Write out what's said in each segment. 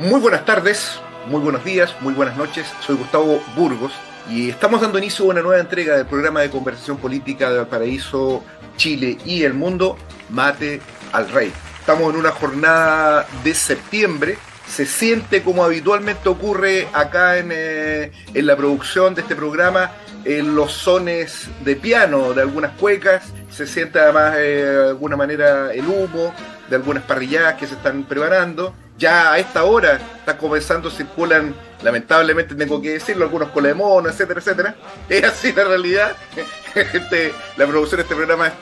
Muy buenas tardes, muy buenos días, muy buenas noches. Soy Gustavo Burgos y estamos dando inicio a una nueva entrega del programa de conversación política de Valparaíso, Chile y el mundo, Mate al Rey. Estamos en una jornada de septiembre. Se siente como habitualmente ocurre acá en, eh, la producción de este programa, en los sones de piano de algunas cuecas, se siente además eh, de alguna manera el humo, de algunas parrilladas que se están preparando. Ya a esta hora está comenzando, circulan, lamentablemente tengo que decirlo, algunos mono, etcétera, etcétera. Es así la realidad. Este, la producción de este programa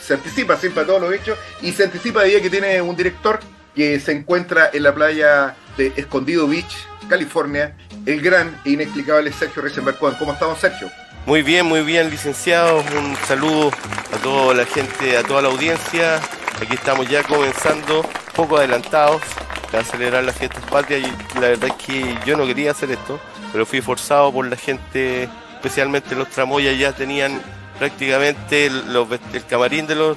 se anticipa siempre a todos los hechos y se anticipa de día que tiene un director que se encuentra en la playa de Escondido Beach, California, el gran e inexplicable Sergio Barcón. ¿Cómo estamos, Sergio? Muy bien, muy bien, licenciados. Un saludo a toda la gente, a toda la audiencia. Aquí estamos ya comenzando, poco adelantados, para celebrar las fiestas patrias. Y la verdad es que yo no quería hacer esto, pero fui forzado por la gente, especialmente los tramoyas, ya tenían prácticamente el camarín de los,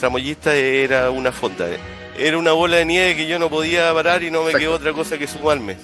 tramoyistas era una fonda. Era una bola de nieve que yo no podía parar y no me quedó otra cosa que sumarme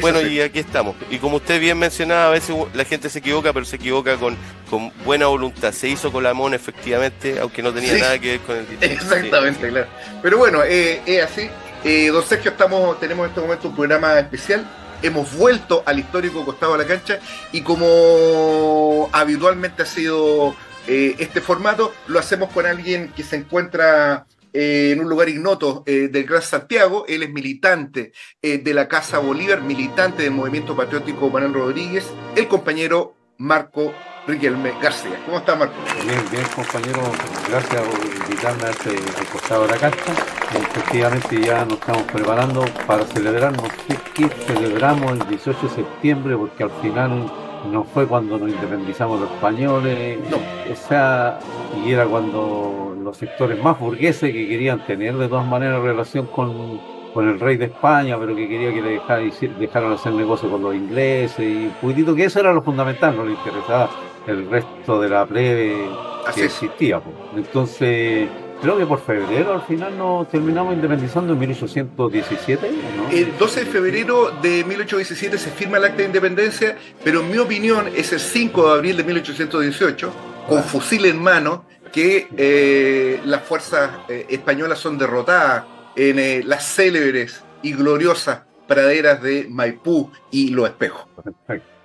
bueno, y aquí estamos. Y como usted bien mencionaba, a veces la gente se equivoca, pero se equivoca con, con buena voluntad. Se hizo con la mona, efectivamente, aunque no tenía nada que ver con el Exactamente, claro. Pero bueno, eh, es así. Eh, don Sergio, estamos, tenemos en este momento un programa especial. Hemos vuelto al histórico costado de la cancha y como habitualmente ha sido eh, este formato, lo hacemos con alguien que se encuentra eh, en un lugar ignoto eh, del Gran Santiago. Él es militante eh, de la Casa Bolívar, militante del movimiento patriótico Manuel Rodríguez, el compañero Marco Riquelme García. ¿Cómo está Marco? Bien, bien compañero, gracias por invitarme a este, costado de la carta. Efectivamente ya nos estamos preparando para celebrarnos. qué celebramos el 18 de septiembre, porque al final no fue cuando nos independizamos los españoles, no. o sea, y era cuando los sectores más burgueses que querían tener de todas maneras relación con, el rey de España, pero que quería que le dejara, dejaran hacer negocio con los ingleses, y puitito, que eso era lo fundamental, no le interesaba el resto de la plebe que existía. Pues. Entonces creo que por febrero al final nos terminamos independizando en 1817. El 12 de febrero de 1817 se firma el acta de independencia, pero en mi opinión es el 5 de abril de 1818, con ah. fusil en mano, que eh, las fuerzas eh, españolas son derrotadas en eh, las célebres y gloriosas praderas de Maipú y Los Espejos.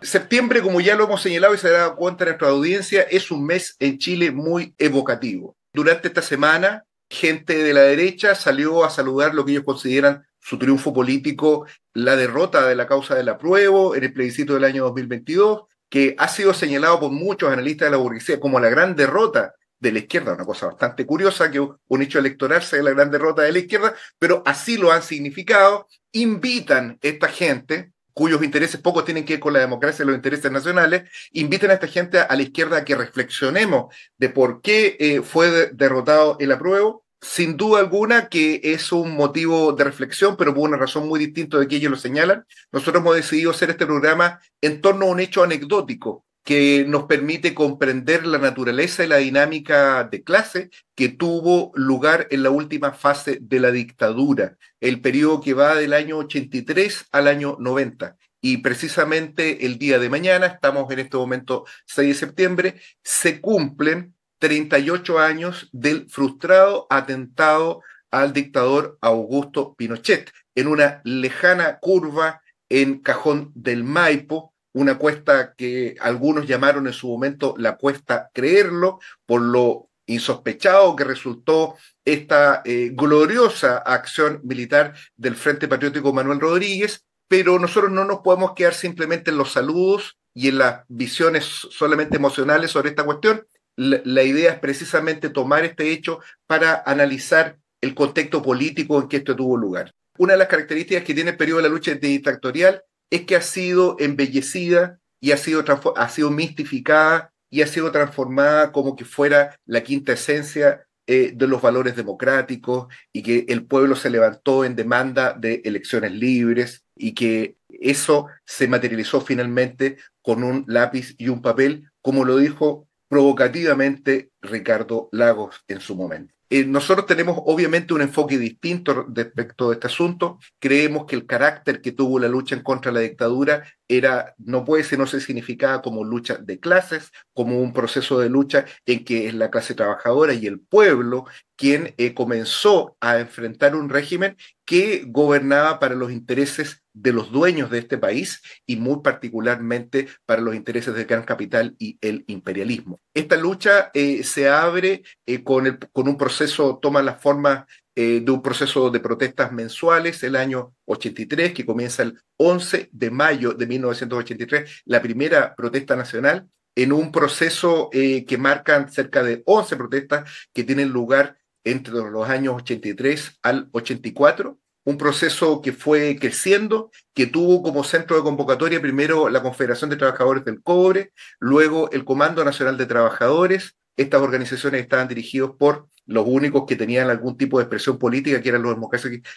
Septiembre, como ya lo hemos señalado y se ha dado cuenta nuestra audiencia, es un mes en Chile muy evocativo. Durante esta semana, gente de la derecha salió a saludar lo que ellos consideran su triunfo político, la derrota de la causa del apruebo en el plebiscito del año 2022, que ha sido señalado por muchos analistas de la burguesía como la gran derrota de la izquierda, una cosa bastante curiosa que un hecho electoral sea la gran derrota de la izquierda, pero así lo han significado, invitan a esta gente cuyos intereses pocos tienen que ver con la democracia y los intereses nacionales, inviten a esta gente a la izquierda a que reflexionemos de por qué eh, fue derrotado el apruebo. Sin duda alguna que es un motivo de reflexión, pero por una razón muy distinta de que ellos lo señalan. Nosotros hemos decidido hacer este programa en torno a un hecho anecdótico, que nos permite comprender la naturaleza y la dinámica de clase que tuvo lugar en la última fase de la dictadura, el periodo que va del año 83 al año 90. Y precisamente el día de mañana, estamos en este momento 6 de septiembre, se cumplen 38 años del frustrado atentado al dictador Augusto Pinochet en una lejana curva en Cajón del Maipo, una cuesta que algunos llamaron en su momento la cuesta creerlo, por lo insospechado que resultó esta eh, gloriosa acción militar del Frente Patriótico Manuel Rodríguez, pero nosotros no nos podemos quedar simplemente en los saludos y en las visiones solamente emocionales sobre esta cuestión. La, idea es precisamente tomar este hecho para analizar el contexto político en que esto tuvo lugar. Una de las características que tiene el periodo de la lucha dictatorial es que ha sido embellecida y ha sido, ha sido mistificada y ha sido transformada como que fuera la quinta esencia eh, de los valores democráticos y que el pueblo se levantó en demanda de elecciones libres y que eso se materializó finalmente con un lápiz y un papel, como lo dijo provocativamente Ricardo Lagos en su momento. Eh, nosotros tenemos obviamente un enfoque distinto respecto de este asunto. Creemos que el carácter que tuvo la lucha en contra de la dictadura era, no puede ser, no se significaba como lucha de clases, como un proceso de lucha en que es la clase trabajadora y el pueblo quien eh, comenzó a enfrentar un régimen que gobernaba para los intereses de los dueños de este país y muy particularmente para los intereses del gran capital y el imperialismo. Esta lucha eh, se abre eh, con, el, con, un proceso, toma la forma eh, de un proceso de protestas mensuales el año 83 que comienza el 11 de mayo de 1983, la primera protesta nacional en un proceso que marcan cerca de 11 protestas que tienen lugar entre los años 83 al 84 un proceso que fue creciendo, que tuvo como centro de convocatoria primero la Confederación de Trabajadores del Cobre, luego el Comando Nacional de Trabajadores. Estas organizaciones estaban dirigidas por los únicos que tenían algún tipo de expresión política, que eran los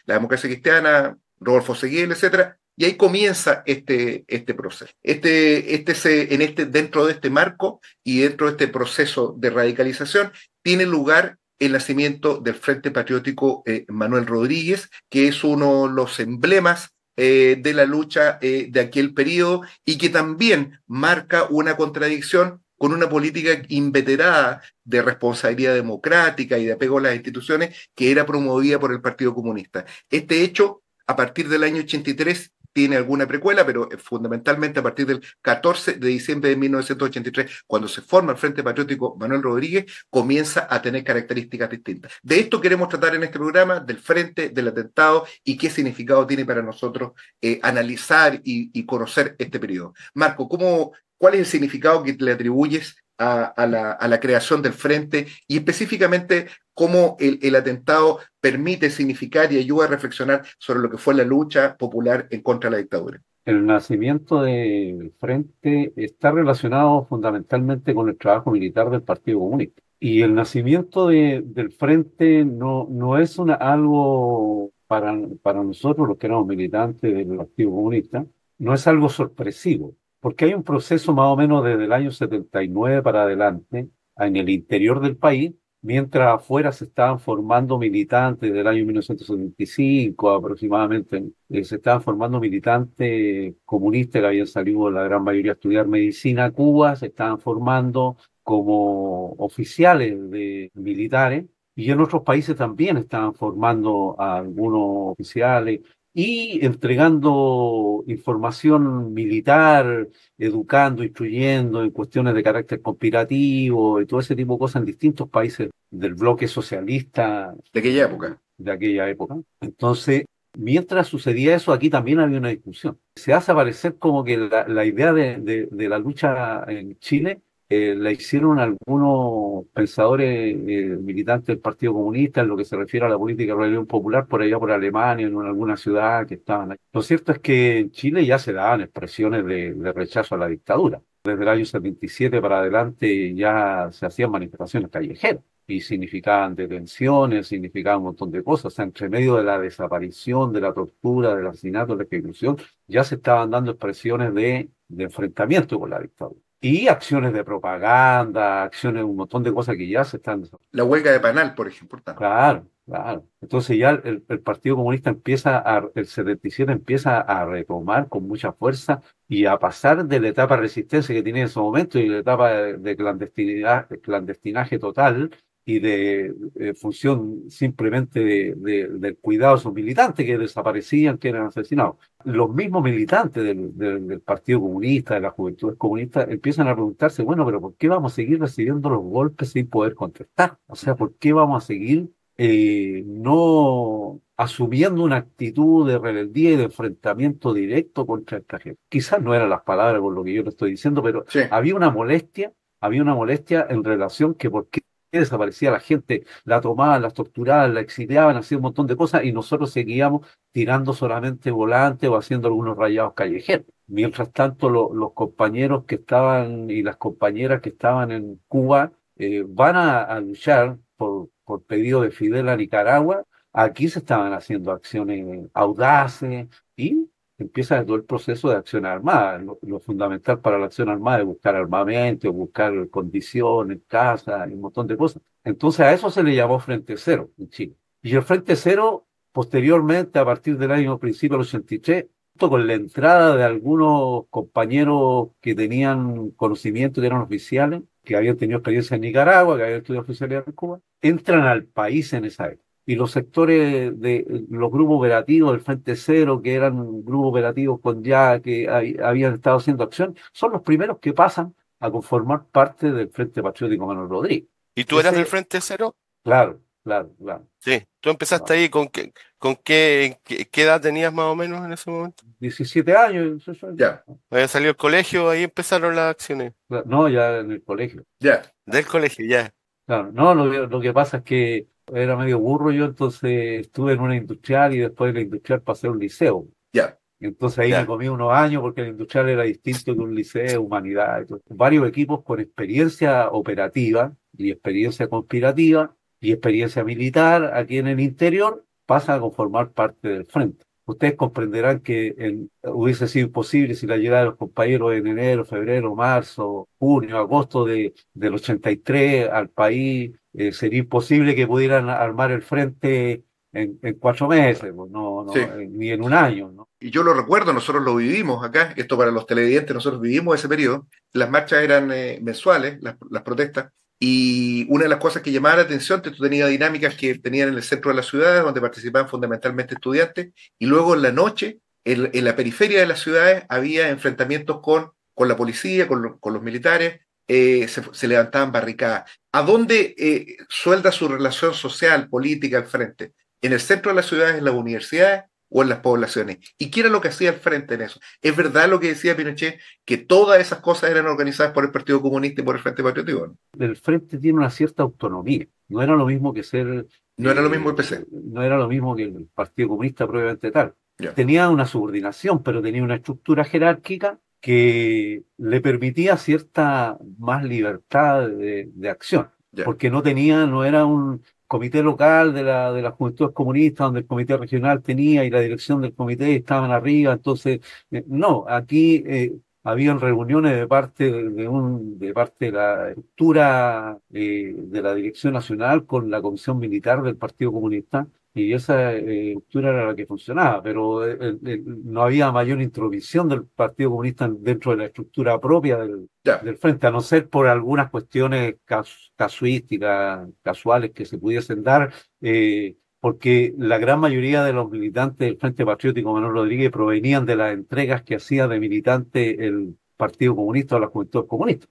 la democracia cristiana, Rodolfo Seguiel, etc. y ahí comienza este, este proceso. Este, este en este, dentro de este marco y dentro de este proceso de radicalización, tiene lugar el nacimiento del Frente Patriótico eh, Manuel Rodríguez, que es uno de los emblemas eh, de la lucha eh, de aquel periodo y que también marca una contradicción con una política inveterada de responsabilidad democrática y de apego a las instituciones que era promovida por el Partido Comunista. Este hecho, a partir del año 83, tiene alguna precuela, pero eh, fundamentalmente a partir del 14 de diciembre de 1983, cuando se forma el Frente Patriótico Manuel Rodríguez, comienza a tener características distintas. De esto queremos tratar en este programa, del Frente, del atentado y qué significado tiene para nosotros eh, analizar y, conocer este periodo. Marco, ¿cuál es el significado que le atribuyes a, la, creación del frente y específicamente cómo el, atentado permite significar y ayuda a reflexionar sobre lo que fue la lucha popular en contra de la dictadura. El nacimiento del Frente está relacionado fundamentalmente con el trabajo militar del Partido Comunista. Y el nacimiento del Frente no, no es una, algo para, para nosotros, los que éramos militantes del Partido Comunista, no es algo sorpresivo, porque hay un proceso más o menos desde el año 79 para adelante en el interior del país mientras afuera se estaban formando militantes del año 1975 aproximadamente, eh, se estaban formando militantes comunistas que habían salido la gran mayoría a estudiar medicina a Cuba, se estaban formando como oficiales de militares y en otros países también estaban formando a algunos oficiales y entregando información militar, educando, instruyendo en cuestiones de carácter conspirativo y todo ese tipo de cosas en distintos países del bloque socialista. De aquella época. De aquella época. Entonces, mientras sucedía eso, aquí también había una discusión. Se hace aparecer como que la, idea de la lucha en Chile eh, la hicieron algunos pensadores eh, militantes del Partido Comunista en lo que se refiere a la política de rebelión popular por allá por Alemania, en alguna ciudad que estaban Lo cierto es que en Chile ya se daban expresiones de, rechazo a la dictadura. Desde el año 77 para adelante ya se hacían manifestaciones callejeras y significaban detenciones, significaban un montón de cosas. O sea, entre medio de la desaparición, de la tortura, del asesinato, de la ejecución, ya se estaban dando expresiones de enfrentamiento con la dictadura. Y acciones de propaganda, acciones, un montón de cosas que ya se están. La huelga de Panal, por ejemplo. Claro, claro. Entonces ya el, Partido Comunista empieza a, el 77 empieza a retomar con mucha fuerza y a pasar de la etapa de resistencia que tiene en ese momento y la etapa de, clandestinidad, de clandestinaje total y de eh, función simplemente del cuidado de sus militantes que desaparecían, que eran asesinados. Los mismos militantes del, Partido Comunista, de la Juventud Comunista, empiezan a preguntarse, bueno, pero ¿por qué vamos a seguir recibiendo los golpes sin poder contestar? O sea, ¿por qué vamos a seguir eh, no asumiendo una actitud de rebeldía y de enfrentamiento directo contra el cajero? Quizás no eran las palabras con lo que yo le estoy diciendo, pero había una molestia, había una molestia en relación que por qué desaparecía la gente, la tomaban, la torturaban, la exiliaban, hacían un montón de cosas y nosotros seguíamos tirando solamente volantes o haciendo algunos rayados callejeros. Mientras tanto, los compañeros que estaban y las compañeras que estaban en Cuba eh, van a, luchar por, por pedido de Fidel a Nicaragua. Aquí se estaban haciendo acciones audaces y empieza todo el proceso de acción armada. Lo, fundamental para la acción armada es buscar armamento, buscar condiciones, casas, un montón de cosas. Entonces a eso se le llamó Frente Cero en Chile. Y el Frente Cero, posteriormente, a partir del año principio del 83, junto con la entrada de algunos compañeros que tenían conocimiento, que eran oficiales, que habían tenido experiencia en Nicaragua, que habían estudiado oficialidad en Cuba, entran al país en esa época y los sectores de los grupos operativos del Frente Cero, que eran grupos operativos con ya que habían estado haciendo acción, son los primeros que pasan a conformar parte del Frente Patriótico Manuel Rodríguez. ¿Y tú eras del Frente Cero? Claro, claro, claro. Sí, tú empezaste ahí con qué, con qué, edad tenías más o menos en ese momento. 17 años. Ya. Había salido del colegio, ahí empezaron las acciones. No, ya en el colegio. Ya. Del colegio, ya. Claro, no, lo que pasa es que era medio burro yo, entonces estuve en una industrial y después de la industrial pasé a un liceo. Ya. Entonces ahí me comí unos años porque la industrial era distinto de un liceo, humanidad. varios equipos con experiencia operativa y experiencia conspirativa y experiencia militar aquí en el interior pasan a conformar parte del frente. Ustedes comprenderán que hubiese sido imposible si la llegada de los compañeros en enero, febrero, marzo, junio, agosto de, del 83 al país. Eh, sería imposible que pudieran armar el frente en, cuatro meses, pues, no, eh, ni en un año. ¿no? Y yo lo recuerdo, nosotros lo vivimos acá, esto para los televidentes, nosotros vivimos ese periodo. Las marchas eran eh, mensuales, las, las protestas, y una de las cosas que llamaba la atención, esto tenía dinámicas que tenían en el centro de las ciudades, donde participaban fundamentalmente estudiantes, y luego en la noche, en, la periferia de las ciudades, había enfrentamientos con, con la policía, con, los militares, eh, se, levantaban barricadas. ¿A dónde eh, suelda su relación social, política, al frente? ¿En el centro de las ciudades, en las universidades o en las poblaciones. ¿Y qué era lo que hacía el frente en eso? ¿Es verdad lo que decía Pinochet, que todas esas cosas eran organizadas por el Partido Comunista y por el Frente Patriótico? El frente tiene una cierta autonomía. No era lo mismo que ser... No era lo eh, mismo el PC. No era lo mismo que el Partido Comunista probablemente tal. Tenía una subordinación, pero tenía una estructura jerárquica que le permitía cierta más libertad de, acción. Porque no tenía, no era un, comité local de, la, de las juventudes comunistas, donde el comité regional tenía y la dirección del comité estaban arriba. Entonces, eh, no, aquí eh, habían reuniones de parte de, un, de parte de la estructura eh, de la Dirección Nacional con la Comisión Militar del Partido Comunista y esa estructura eh, era la que funcionaba, pero eh, eh, no había mayor intromisión del Partido Comunista dentro de la estructura propia del, frente, a no ser por algunas cuestiones casuísticas, casuales que se pudiesen dar, porque la gran mayoría de los militantes del Frente Patriótico Manuel Rodríguez provenían de las entregas que hacía de militante el Partido Comunista o las Juventudes Comunistas,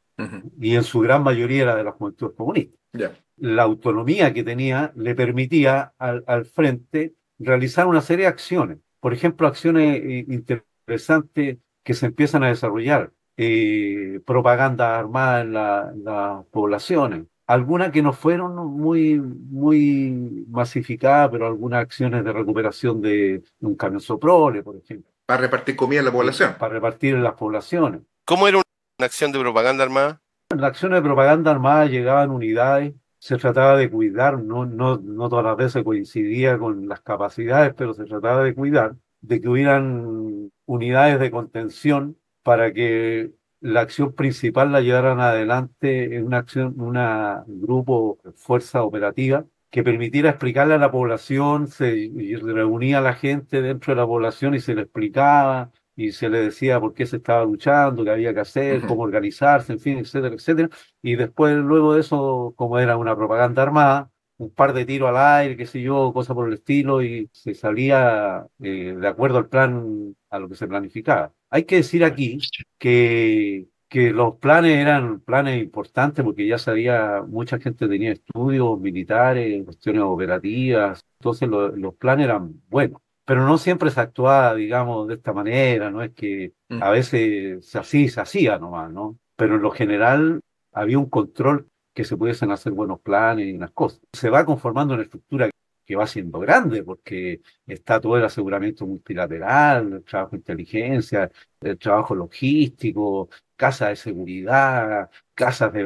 y en su gran mayoría era de las Juventudes Comunistas la autonomía que tenía le permitía al, frente realizar una serie de acciones. Por ejemplo, acciones eh, interesantes que se empiezan a desarrollar, eh, propaganda armada en, la, las poblaciones, algunas que no fueron muy, muy masificadas, pero algunas acciones de recuperación de, un camión soprole, por ejemplo. Para repartir comida en la eh, población. Para repartir en las poblaciones. ¿Cómo era una acción de propaganda armada? En la acción de propaganda armada llegaban unidades se trataba de cuidar, no, no, no todas las veces coincidía con las capacidades, pero se trataba de cuidar, de que hubieran unidades de contención para que la acción principal la llevaran adelante en una acción, una grupo, fuerza operativa, que permitiera explicarle a la población, se reunía la gente dentro de la población y se le explicaba y se le decía por qué se estaba luchando, qué había que hacer, cómo organizarse, en fin, etcétera, etcétera. Y después, luego de eso, como era una propaganda armada, un par de tiros al aire, qué sé yo, cosas por el estilo, y se salía eh, de acuerdo al plan, a lo que se planificaba. Hay que decir aquí que, que los planes eran planes importantes porque ya sabía, mucha gente tenía estudios militares, cuestiones operativas, entonces los planes eran buenos pero no siempre se actuaba, digamos, de esta manera, ¿no? Es que mm. a veces así se hacía nomás, ¿no? Pero en lo general había un control que se pudiesen hacer buenos planes y unas cosas. Se va conformando una estructura que va siendo grande, porque está todo el aseguramiento multilateral, el trabajo de inteligencia, el trabajo logístico, casas de seguridad, casas de,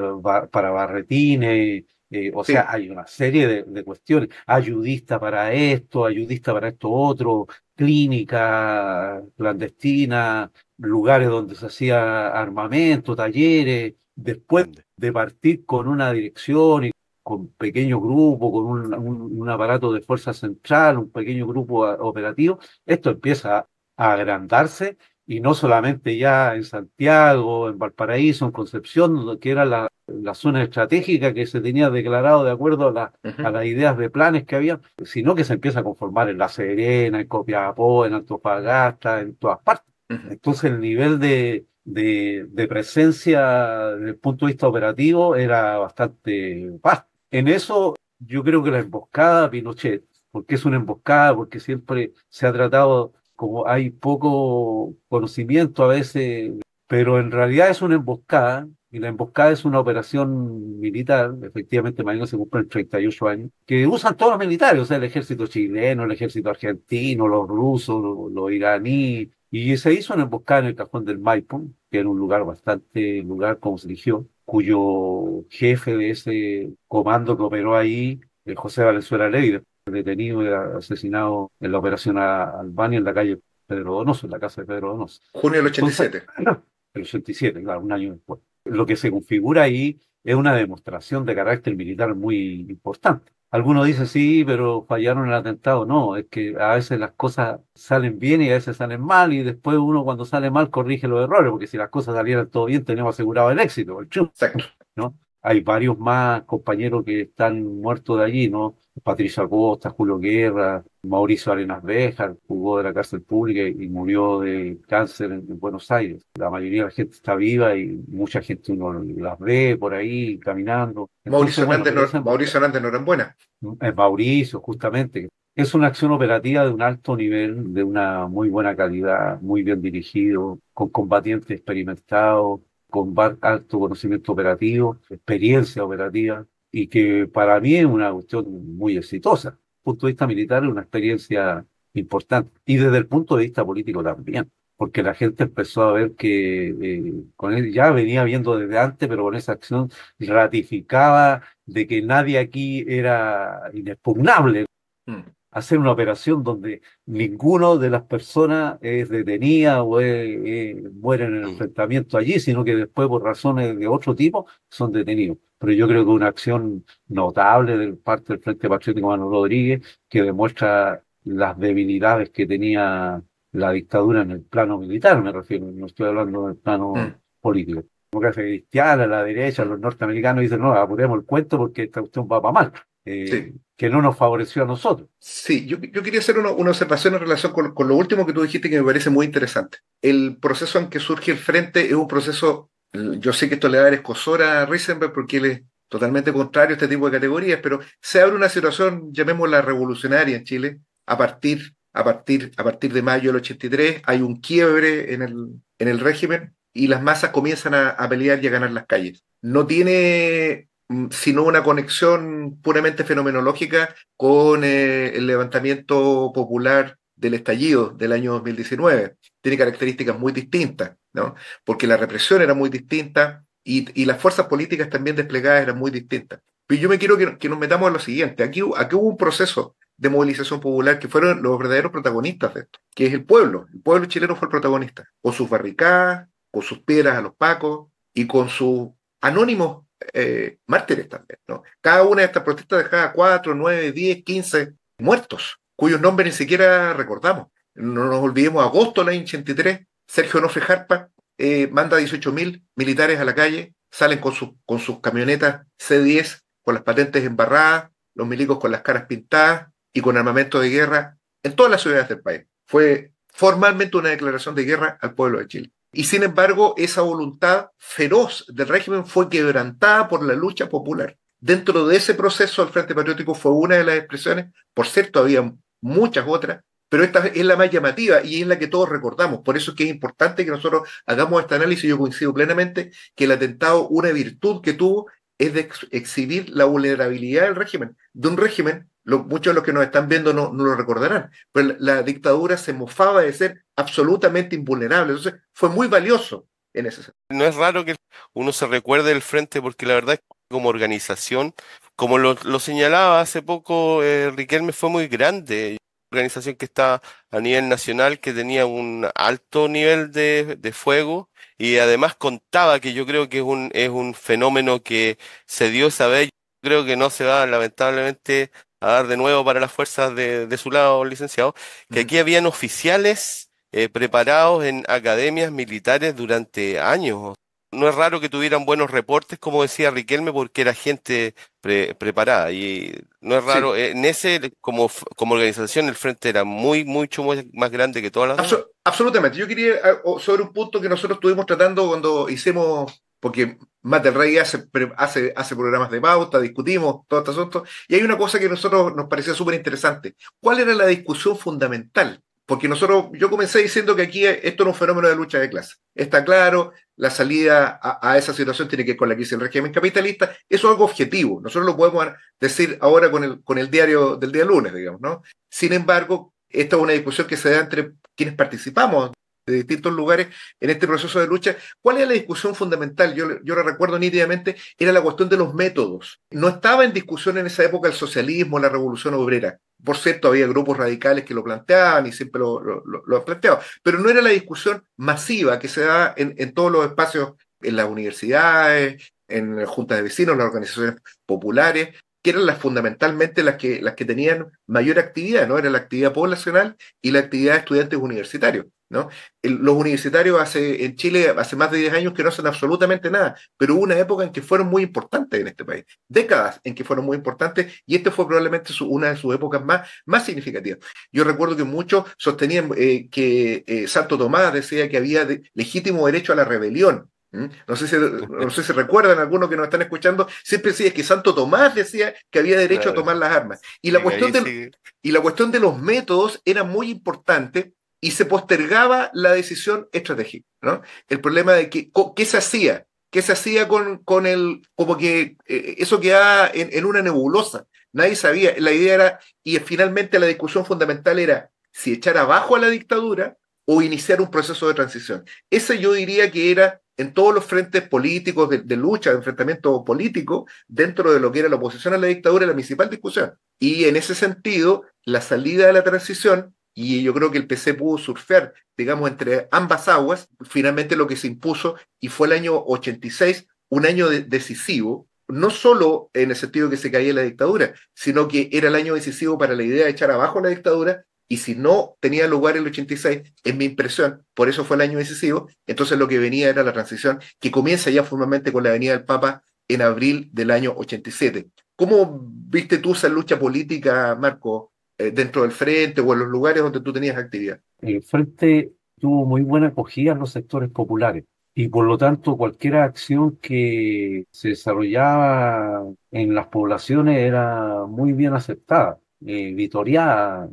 para barretines, eh, o sea, hay una serie de, cuestiones. Ayudista para esto, ayudista para esto otro, clínica clandestina, lugares donde se hacía armamento, talleres. Después de partir con una dirección y con pequeño grupo, con un aparato de fuerza central, un pequeño grupo operativo, esto empieza a agrandarse y no solamente ya en Santiago, en Valparaíso, en Concepción, que era la, la zona estratégica que se tenía declarado de acuerdo a, a, las ideas de planes que había, sino que se empieza a conformar en La Serena, en Copiapó, en Antofagasta, en todas partes. Entonces el nivel de, de, de, presencia desde el punto de vista operativo era bastante vasto. En eso yo creo que la emboscada Pinochet, porque es una emboscada, porque siempre se ha tratado como hay poco conocimiento a veces, pero en realidad es una emboscada, y la emboscada es una operación militar, efectivamente mañana se el 38 años, que usan todos los militares, o sea, el ejército chileno, el ejército argentino, los rusos, los, iraníes, y se hizo una emboscada en el cajón del Maipo, que era un lugar bastante, lugar como se eligió, cuyo jefe de ese comando que operó ahí, el eh, José Valenzuela Leidy, detenido y asesinado en la operación Albania en la calle Pedro Donoso, en la casa de Pedro Donoso. Junio del 87. el 87, claro, un año después. Lo que se configura ahí es una demostración de carácter militar muy importante. Algunos dicen sí, pero fallaron el atentado. No, es que a veces las cosas salen bien y a veces salen mal, y después uno cuando sale mal corrige los errores, porque si las cosas salieran todo bien, tenemos asegurado el éxito, el ¿no? Hay varios más compañeros que están muertos de allí, ¿no? Patricia Costa, Julio Guerra, Mauricio Arenas Bejar, jugó de la cárcel pública y murió de cáncer en, Buenos Aires. La mayoría de la gente está viva y mucha gente uno las ve por ahí caminando. Mauricio, Hernández, Es Mauricio, justamente. Es una acción operativa de un alto nivel, de una muy buena calidad, muy bien dirigido, con combatientes experimentados, con alto conocimiento operativo, experiencia operativa, y que para mí es una cuestión muy exitosa. Desde el punto de vista militar es una experiencia importante y desde el punto de vista político también, porque la gente empezó a ver que eh, con él ya venía viendo desde antes, pero con esa acción ratificaba de que nadie aquí era inexpugnable. Mm hacer una operación donde ninguno de las personas es detenida o eh, muere en el mm. enfrentamiento allí, sino que después por razones de otro tipo son detenidos. Pero yo creo que una acción notable de parte del Frente Patriótico Manuel Rodríguez que demuestra las debilidades que tenía la dictadura en el plano militar, me refiero, no estoy hablando del plano mm. político democracia cristiana, la derecha, los norteamericanos dicen, no, apuremos el cuento porque esta cuestión va para mal, eh, que no nos favoreció a nosotros. Sí, yo, yo quería hacer una observación en relación con, lo último que tú dijiste que me parece muy interesante. El proceso en que surge el frente es un proceso, yo sé que esto le va a dar escosor a Risenberg porque él es totalmente contrario a este tipo de categorías, pero se abre una situación, llamémosla revolucionaria en Chile, a partir, a partir, a partir de mayo del 83, hay un quiebre en el, en el régimen, y las masas comienzan a, pelear y a ganar las calles. No tiene mm, sino una conexión puramente fenomenológica con eh, el levantamiento popular del estallido del año 2019. Tiene características muy distintas, ¿no? porque la represión era muy distinta y, y las fuerzas políticas también desplegadas eran muy distintas. Pero yo me quiero que, nos metamos en lo siguiente. Aquí, aquí hubo un proceso de movilización popular que fueron los verdaderos protagonistas de esto, que es el pueblo. El pueblo chileno fue el protagonista, O sus barricadas, con sus piedras a los pacos y con sus anónimos eh, mártires también. ¿no? Cada una de estas protestas dejaba 4, 9, 10, 15 muertos, cuyos nombres ni siquiera recordamos. No nos olvidemos, agosto del año 83, Sergio Onofre Jarpa eh, manda 18.000 militares a la calle, salen con, con sus camionetas C-10, con las patentes embarradas, los milicos con las caras pintadas y con armamento de guerra en todas las ciudades del país. Fue formalmente una declaración de guerra al pueblo de Chile. Y sin embargo, esa voluntad feroz del régimen fue quebrantada por la lucha popular. Dentro de ese proceso, el Frente Patriótico fue una de las expresiones, por cierto, había muchas otras, pero esta es la más llamativa y es la que todos recordamos. Por eso es que es importante que nosotros hagamos este análisis. Yo coincido plenamente que el atentado, una virtud que tuvo es de exhibir la vulnerabilidad del régimen, de un régimen muchos de los que nos están viendo no, lo recordarán, pero la, dictadura se mofaba de ser absolutamente invulnerable. Entonces, fue muy valioso en ese sentido. No es raro que uno se recuerde del frente, porque la verdad es que como organización, como lo, señalaba hace poco eh, Riquelme, fue muy grande. Organización que está a nivel nacional, que tenía un alto nivel de, de fuego y además contaba que yo creo que es un, es un fenómeno que se dio esa vez. creo que no se va lamentablemente a dar de nuevo para las fuerzas de, su lado, licenciado, que aquí habían oficiales eh, preparados en academias militares durante años. No es raro que tuvieran buenos reportes, como decía Riquelme, porque era gente preparada. Y no es raro, eh, en ese, como, como organización, el frente era muy, mucho más grande que todas las Absolutamente. Yo quería, eh, sobre un punto que nosotros estuvimos tratando cuando hicimos porque Matt Rey hace, hace, programas de pauta, discutimos todo este asunto, y hay una cosa que a nosotros nos parecía súper interesante. ¿Cuál era la discusión fundamental? Porque nosotros, yo comencé diciendo que aquí esto era es un fenómeno de lucha de clase. Está claro, la salida a, esa situación tiene que ver con la crisis del régimen capitalista. Eso es algo objetivo. Nosotros lo podemos decir ahora con el, con el diario del día lunes, digamos, ¿no? Sin embargo, esta es una discusión que se da entre quienes participamos de distintos lugares en este proceso de lucha. ¿Cuál era la discusión fundamental? Yo, yo la recuerdo nítidamente, era la cuestión de los métodos. No estaba en discusión en esa época el socialismo, la revolución obrera. Por cierto, había grupos radicales que lo planteaban y siempre lo, lo, han planteado, pero no era la discusión masiva que se da en, todos los espacios, en las universidades, en las juntas de vecinos, en las organizaciones populares, que eran las fundamentalmente las que, las que tenían mayor actividad, ¿no? Era la actividad poblacional y la actividad de estudiantes universitarios los universitarios hace, en Chile hace más de 10 años que no hacen absolutamente nada, pero hubo una época en que fueron muy importantes en este país, décadas en que fueron muy importantes y esta fue probablemente una de sus épocas más, más significativas. Yo recuerdo que muchos sostenían eh, que eh, Santo Tomás decía que había legítimo derecho a la rebelión, no sé, si, no sé si recuerdan algunos que nos están escuchando, siempre decía que Santo Tomás decía que había derecho a tomar las armas. Y la, cuestión y la cuestión de los métodos era muy importante y se postergaba la decisión estratégica. ¿no? El problema de que, qué se hacía, qué se hacía con, con el, como que eh, eso quedaba en, en, una nebulosa. Nadie sabía, la idea era, y finalmente la discusión fundamental era si echar abajo a la dictadura o iniciar un proceso de transición. Ese yo diría que era en todos los frentes políticos de, de lucha, de enfrentamiento político, dentro de lo que era la oposición a la dictadura, la principal discusión. Y en ese sentido, la salida de la transición y yo creo que el PC pudo surfear, digamos, entre ambas aguas, finalmente lo que se impuso, y fue el año 86, un año decisivo, no solo en el sentido que se caía la dictadura, sino que era el año decisivo para la idea de echar abajo la dictadura, y si no tenía lugar el 86, es mi impresión, por eso fue el año decisivo, entonces lo que venía era la transición que comienza ya formalmente con la venida del Papa en abril del año 87. ¿Cómo viste tú esa lucha política, Marco, eh, dentro del frente o en los lugares donde tú tenías actividad? El frente tuvo muy buena acogida en los sectores populares y por lo tanto cualquier acción que se desarrollaba en las poblaciones era muy bien aceptada, eh, vitoreada,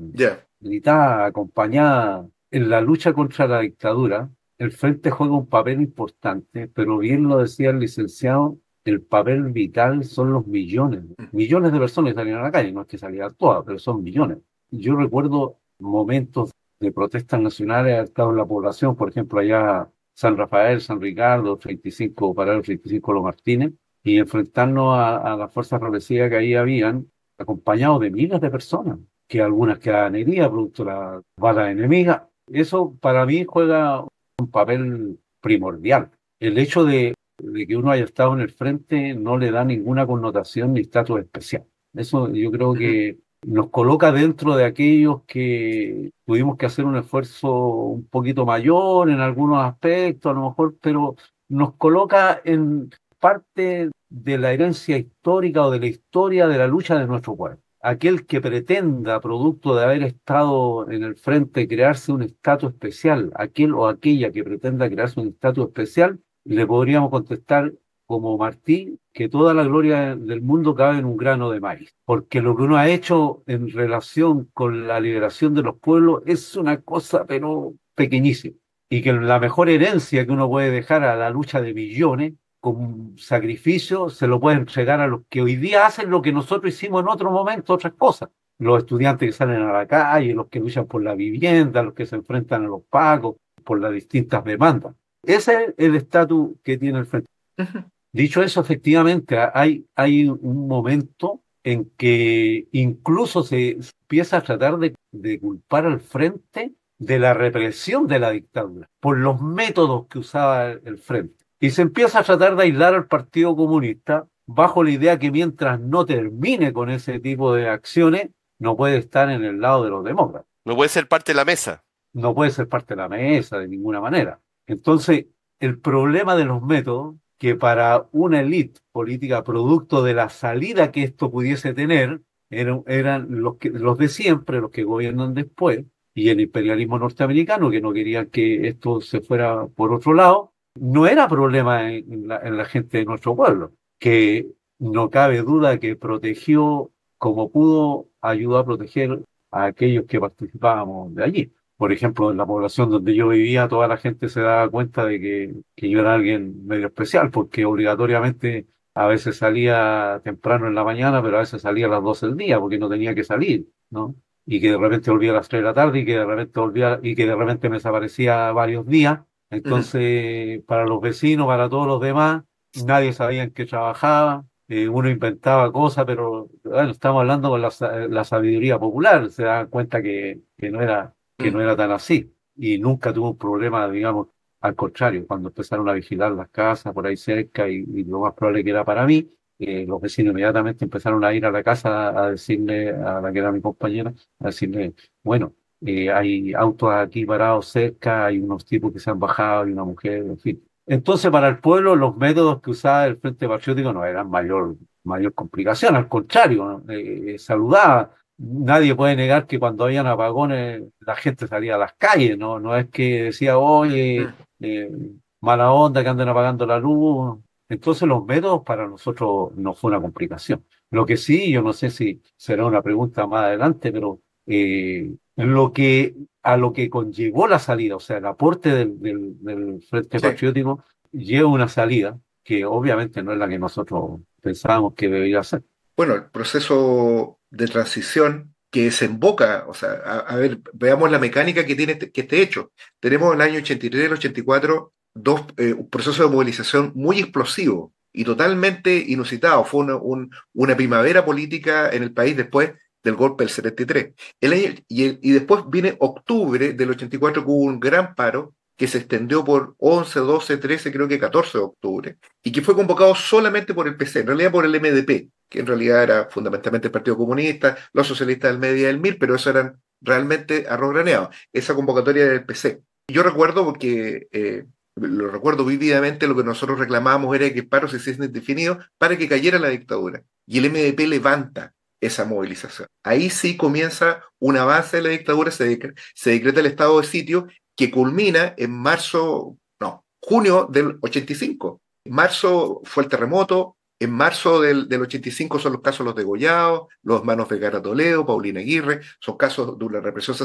gritada, acompañada. En la lucha contra la dictadura, el frente juega un papel importante, pero bien lo decía el licenciado, el papel vital son los millones, millones de personas que salían a la calle, no es que salieran todas, pero son millones. Yo recuerdo momentos de protestas nacionales ha estado en la población, por ejemplo, allá San Rafael, San Ricardo, 35 para 35 Los Martínez, y enfrentarnos a, las fuerzas represivas que ahí habían, acompañados de miles de personas, que algunas quedaban heridas producto la bala enemiga Eso para mí juega un papel primordial. El hecho de de que uno haya estado en el frente no le da ninguna connotación ni estatus especial. Eso yo creo que nos coloca dentro de aquellos que tuvimos que hacer un esfuerzo un poquito mayor en algunos aspectos, a lo mejor, pero nos coloca en parte de la herencia histórica o de la historia de la lucha de nuestro pueblo. Aquel que pretenda, producto de haber estado en el frente, crearse un estatus especial, aquel o aquella que pretenda crearse un estatus especial, le podríamos contestar como Martín que toda la gloria del mundo cabe en un grano de maíz, porque lo que uno ha hecho en relación con la liberación de los pueblos es una cosa pero pequeñísima, y que la mejor herencia que uno puede dejar a la lucha de millones con sacrificio se lo puede entregar a los que hoy día hacen lo que nosotros hicimos en otro momento, otras cosas. Los estudiantes que salen a la calle, los que luchan por la vivienda, los que se enfrentan a los pagos, por las distintas demandas. Ese es el estatus que tiene el Frente. Dicho eso, efectivamente, hay, un momento en que incluso se empieza a tratar de, culpar al Frente de la represión de la dictadura, por los métodos que usaba el, el Frente. Y se empieza a tratar de aislar al Partido Comunista bajo la idea que mientras no termine con ese tipo de acciones, no puede estar en el lado de los demócratas. No puede ser parte de la mesa. No puede ser parte de la mesa de ninguna manera. Entonces, el problema de los métodos, que para una élite política, producto de la salida que esto pudiese tener, eran, los, los de siempre, los que gobiernan después, y el imperialismo norteamericano, que no quería que esto se fuera por otro lado, no era problema en la, en la gente de nuestro pueblo, que no cabe duda que protegió como pudo, ayudó a proteger a aquellos que participábamos de allí por ejemplo, en la población donde yo vivía, toda la gente se daba cuenta de que, que yo era alguien medio especial, porque obligatoriamente a veces salía temprano en la mañana, pero a veces salía a las 12 del día, porque no tenía que salir, ¿no? Y que de repente volvía a las 3 de la tarde y que de repente volvía, y que de repente me desaparecía varios días. Entonces, para los vecinos, para todos los demás, nadie sabía en qué trabajaba, eh, uno inventaba cosas, pero bueno, estamos hablando con la, sabiduría popular, se dan cuenta que, que no era que no mm. era tan así y nunca tuvo un problema, digamos, al contrario, cuando empezaron a vigilar las casas por ahí cerca y, lo más probable que era para mí, eh, los vecinos inmediatamente empezaron a ir a la casa a decirle a la que era mi compañera, a decirle, bueno, eh, hay autos aquí parados cerca, hay unos tipos que se han bajado, y una mujer, en fin. Entonces, para el pueblo, los métodos que usaba el Frente Patriótico no eran mayor, mayor complicación, al contrario, eh, saludaba nadie puede negar que cuando habían apagones la gente salía a las calles, no, no es que decía, oye, mm. eh, mala onda que andan apagando la luz. Entonces los métodos para nosotros no fue una complicación. Lo que sí, yo no sé si será una pregunta más adelante, pero eh, lo que a lo que conllevó la salida, o sea, el aporte del, del, del Frente Patriótico, lleva una salida que obviamente no es la que nosotros pensábamos que debía ser. Bueno, el proceso de transición que desemboca, o sea, a, ver, veamos la mecánica que tiene este, que este hecho. Tenemos el año 83 y el 84 dos, eh, un proceso de movilización muy explosivo y totalmente inusitado. Fue una, una primavera política en el país después del golpe del 73. El y, y, después viene octubre del 84, que hubo un gran paro que se extendió por 11, 12, 13, creo que 14 de octubre, y que fue convocado solamente por el PC, en realidad por el MDP, que en realidad era fundamentalmente el Partido Comunista, los socialistas del Media y del MIR, pero eso eran realmente arroz Esa convocatoria del PC. Yo recuerdo, porque eh, lo recuerdo vívidamente, lo que nosotros reclamábamos era que el paro se para que cayera la dictadura. Y el MDP levanta esa movilización. Ahí sí comienza una base de la dictadura, se, se decreta el estado de sitio que culmina en marzo, no, junio del 85. marzo fue el terremoto, en marzo del, del 85 son los casos los degollados, los manos de Gara Toledo, Paulina Aguirre, son casos de una represión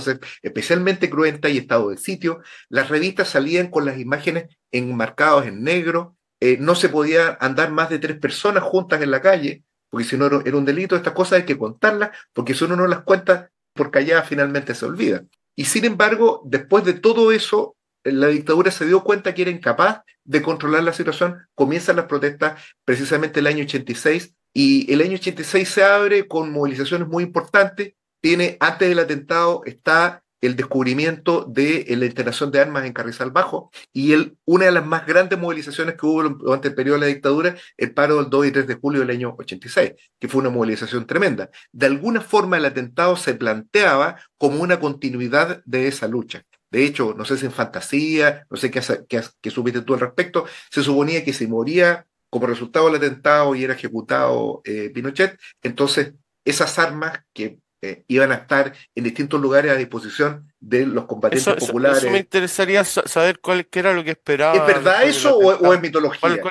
especialmente cruenta y estado de sitio. Las revistas salían con las imágenes enmarcadas en negro, eh, no se podía andar más de tres personas juntas en la calle, porque si no era un delito, estas cosas hay que contarlas, porque si uno no las cuenta por allá finalmente se olvida. Y sin embargo, después de todo eso, la dictadura se dio cuenta que era incapaz de controlar la situación, comienzan las protestas precisamente el año 86 y el año 86 se abre con movilizaciones muy importantes. Tiene, antes del atentado está el descubrimiento de eh, la instalación de armas en Carrizal Bajo y una de las más grandes movilizaciones que hubo durante el periodo de la dictadura, el paro del 2 y 3 de julio del año 86, que fue una movilización tremenda. De alguna forma el atentado se planteaba como una continuidad de esa lucha. De hecho, no sé si en fantasía, no sé qué, subiste tú al respecto, se suponía que si moría como resultado del atentado y era ejecutado eh, Pinochet, entonces esas armas que eh, iban a estar en distintos lugares a disposición de los combatientes populares. Eso, me interesaría saber cuál era lo que esperaba. ¿Es verdad eso o, es mitología?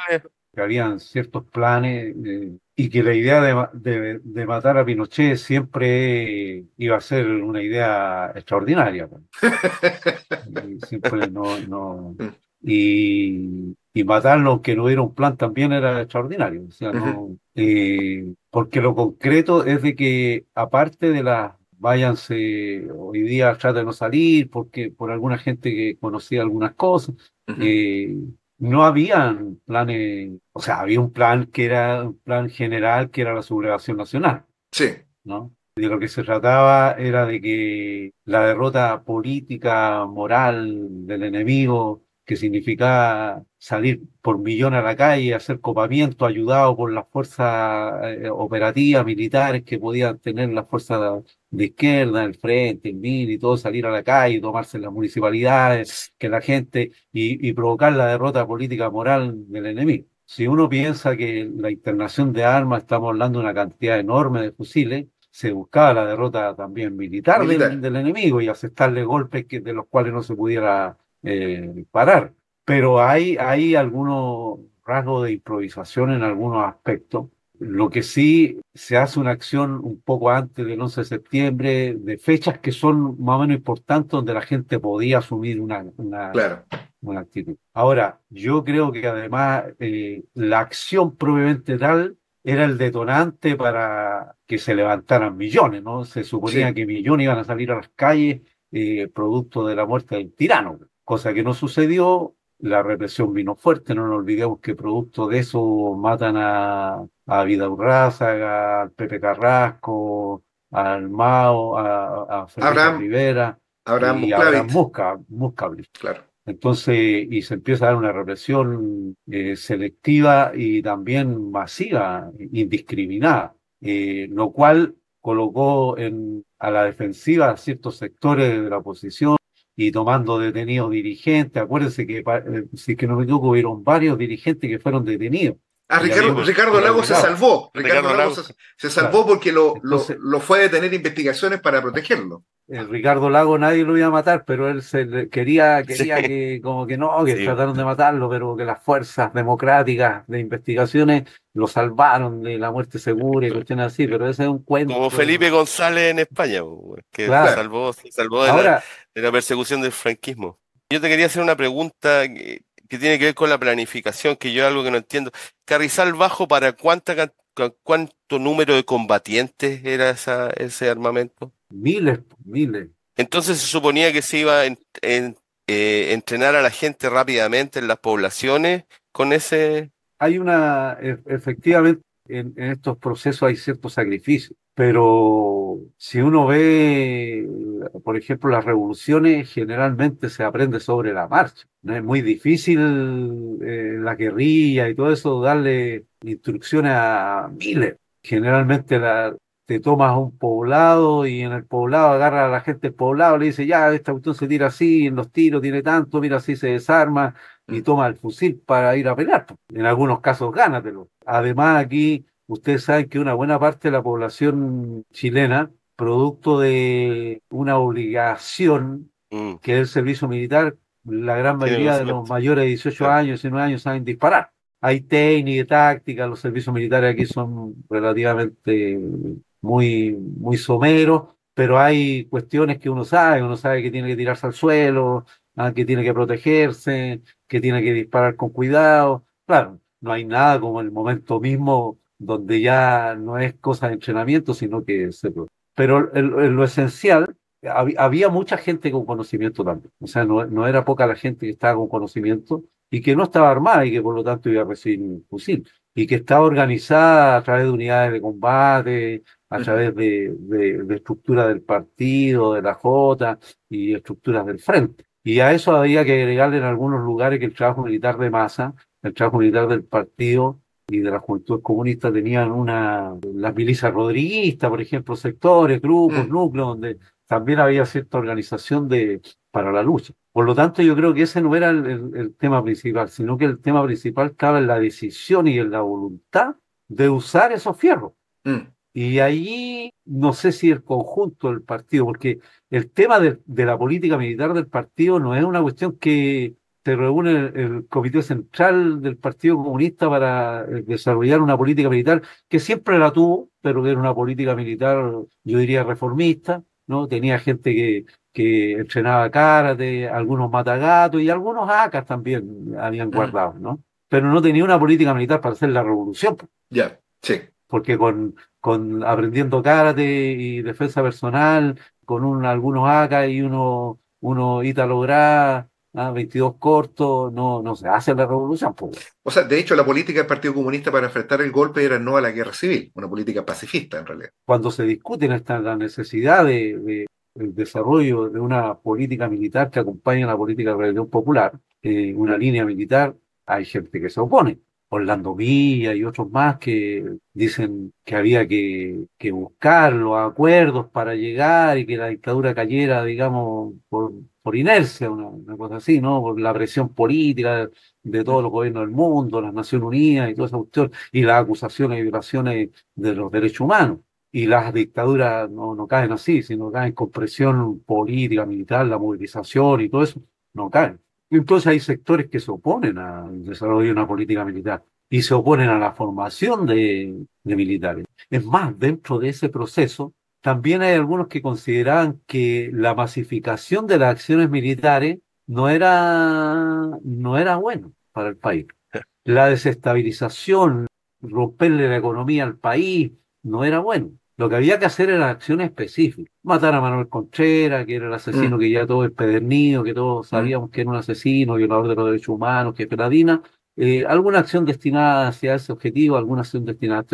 que habían ciertos planes eh, y que la idea de, de, matar a Pinochet siempre iba a ser una idea extraordinaria. Pues. no, no mm. y, y, matarlo aunque no hubiera un plan también era extraordinario. O sea, no, eh, porque lo concreto es de que aparte de la váyanse hoy día trata de no salir porque por alguna gente que conocía algunas cosas eh, no habían planes, o sea, había un plan que era un plan general que era la sublevación nacional. Sí. ¿no? De lo que se trataba era de que la derrota política, moral del enemigo que significa salir por millón a la calle, hacer copamiento, ayudado por las fuerzas eh, operativas, militares que podían tener las fuerzas de izquierda, el frente, el Mil, y todo, salir a la calle, tomarse las municipalidades, que la gente, y, provocar la derrota política moral del enemigo. Si uno piensa que la internación de armas, estamos hablando de una cantidad enorme de fusiles, se buscaba la derrota también militar, Del, del, enemigo y aceptarle golpes que, de los cuales no se pudiera eh, parar. Pero hay, hay algunos rasgos de improvisación en algunos aspectos. Lo que sí se hace una acción un poco antes del 11 de septiembre, de fechas que son más o menos importantes donde la gente podía asumir una, una, una actitud. Ahora, yo creo que además eh, la acción probablemente tal era el detonante para que se levantaran millones, ¿no? Se suponía que millones iban a salir a las calles eh, producto de la muerte del tirano cosa que no sucedió. La represión vino fuerte, no nos olvidemos que producto de eso matan a, a Vida urrázaga al Pepe Carrasco, al Mao, a, a Rivera, Abraham y Musca, Claro. Entonces, y se empieza a dar una represión eh, selectiva y también masiva, indiscriminada, eh, lo cual colocó a la defensiva a ciertos sectores de la oposición y tomando detenidos dirigentes. Acuérdense que, eh, si es que no me equivoco, hubieron varios dirigentes que fueron detenidos. Ah, Ricardo, Lago se salvó. Ricardo, Lago se, salvó porque lo, lo, fue a detener investigaciones para protegerlo. Eh, Ricardo Lago nadie lo iba a matar, pero él se quería, quería que, como que no, que trataron de matarlo, pero que las fuerzas democráticas de investigaciones lo salvaron de la muerte segura y cuestiones así, pero ese es un cuento. Como Felipe González en España, que salvó, se salvó de Ahora, de la persecución del franquismo. Yo te quería hacer una pregunta que, tiene que ver con la planificación, que yo algo que no entiendo. Carrizal Bajo, ¿para cuánta, cuánto número de combatientes era esa, ese armamento? Miles, miles. Entonces se suponía que se iba a eh, entrenar a la gente rápidamente en las poblaciones con ese... Hay una, e, efectivamente, en, estos procesos hay ciertos sacrificios, pero si uno ve, por ejemplo, las revoluciones, generalmente se aprende sobre la marcha. ¿no? Es muy difícil eh, la guerrilla y todo eso darle instrucciones a miles. Generalmente la, te tomas un poblado y en el poblado agarra a la gente del poblado, le dice, ya, esta cuestión se tira así, en los tiros tiene tanto, mira, así se desarma y mm. toma el fusil para ir a pelear. En algunos casos gánatelo. Además, aquí ustedes saben que una buena parte de la población chilena, producto de una obligación mm. que es el servicio militar, la gran mayoría de los mayores de 18 años, 19 años saben disparar hay técnica, táctica, los servicios militares aquí son relativamente muy, muy somero, pero hay cuestiones que uno sabe, uno sabe que tiene que tirarse al suelo, ah, que tiene que protegerse, que tiene que disparar con cuidado. Claro, no hay nada como el momento mismo donde ya no es cosa de entrenamiento, sino que se... Pero en, lo esencial, había mucha gente con conocimiento también. O sea, no, no era poca la gente que estaba con conocimiento y que no estaba armada y que por lo tanto iba a recibir un fusil. Y que estaba organizada a través de unidades de combate, a través de, estructuras del partido, de la Jota y estructuras del frente. Y a eso había que agregarle en algunos lugares que el trabajo militar de masa, el trabajo militar del partido y de la juventud comunista tenían una, las milicias rodriguistas, por ejemplo, sectores, grupos, mm. núcleos, donde también había cierta organización de, para la lucha. Por lo tanto, yo creo que ese no era el, tema principal, sino que el tema principal estaba en la decisión y en la voluntad de usar esos fierros. Mm. Y ahí no sé si el conjunto del partido, porque el tema de, la política militar del partido no es una cuestión que se reúne el, Comité Central del Partido Comunista para eh, desarrollar una política militar que siempre la tuvo, pero que era una política militar, yo diría, reformista, ¿no? Tenía gente que, que entrenaba karate, algunos matagatos y algunos acas también habían guardado, ¿no? Pero no tenía una política militar para hacer la revolución. Ya, sí porque con, con aprendiendo karate y defensa personal, con un, algunos AK y uno, uno Ítalo 22 ah, cortos, no, no se hace la revolución. Pues. O sea, de hecho, la política del Partido Comunista para enfrentar el golpe era no a la guerra civil, una política pacifista en realidad. Cuando se discute esta, la necesidad de, desarrollo de una política militar que acompañe a la política de rebelión popular, eh, una línea militar, hay gente que se opone. Orlando Villa y otros más que dicen que había que, que buscar los acuerdos para llegar y que la dictadura cayera, digamos, por, por inercia, una, cosa así, ¿no? Por la presión política de todos los gobiernos del mundo, las Naciones Unidas y todas esas cuestiones, y las acusaciones y violaciones de los derechos humanos. Y las dictaduras no, no caen así, sino caen con presión política, militar, la movilización y todo eso, no caen. Entonces hay sectores que se oponen al desarrollo de una política militar y se oponen a la formación de, militares. Es más, dentro de ese proceso, también hay algunos que consideraban que la masificación de las acciones militares no era, no era bueno para el país. La desestabilización, romperle la economía al país, no era bueno. Lo que había que hacer era acción específica, Matar a Manuel Contreras, que era el asesino mm. que ya todo pedernido, que todos mm. sabíamos que era un asesino, violador de los derechos humanos, que peladina. Eh, alguna acción destinada hacia ese objetivo, alguna acción destinada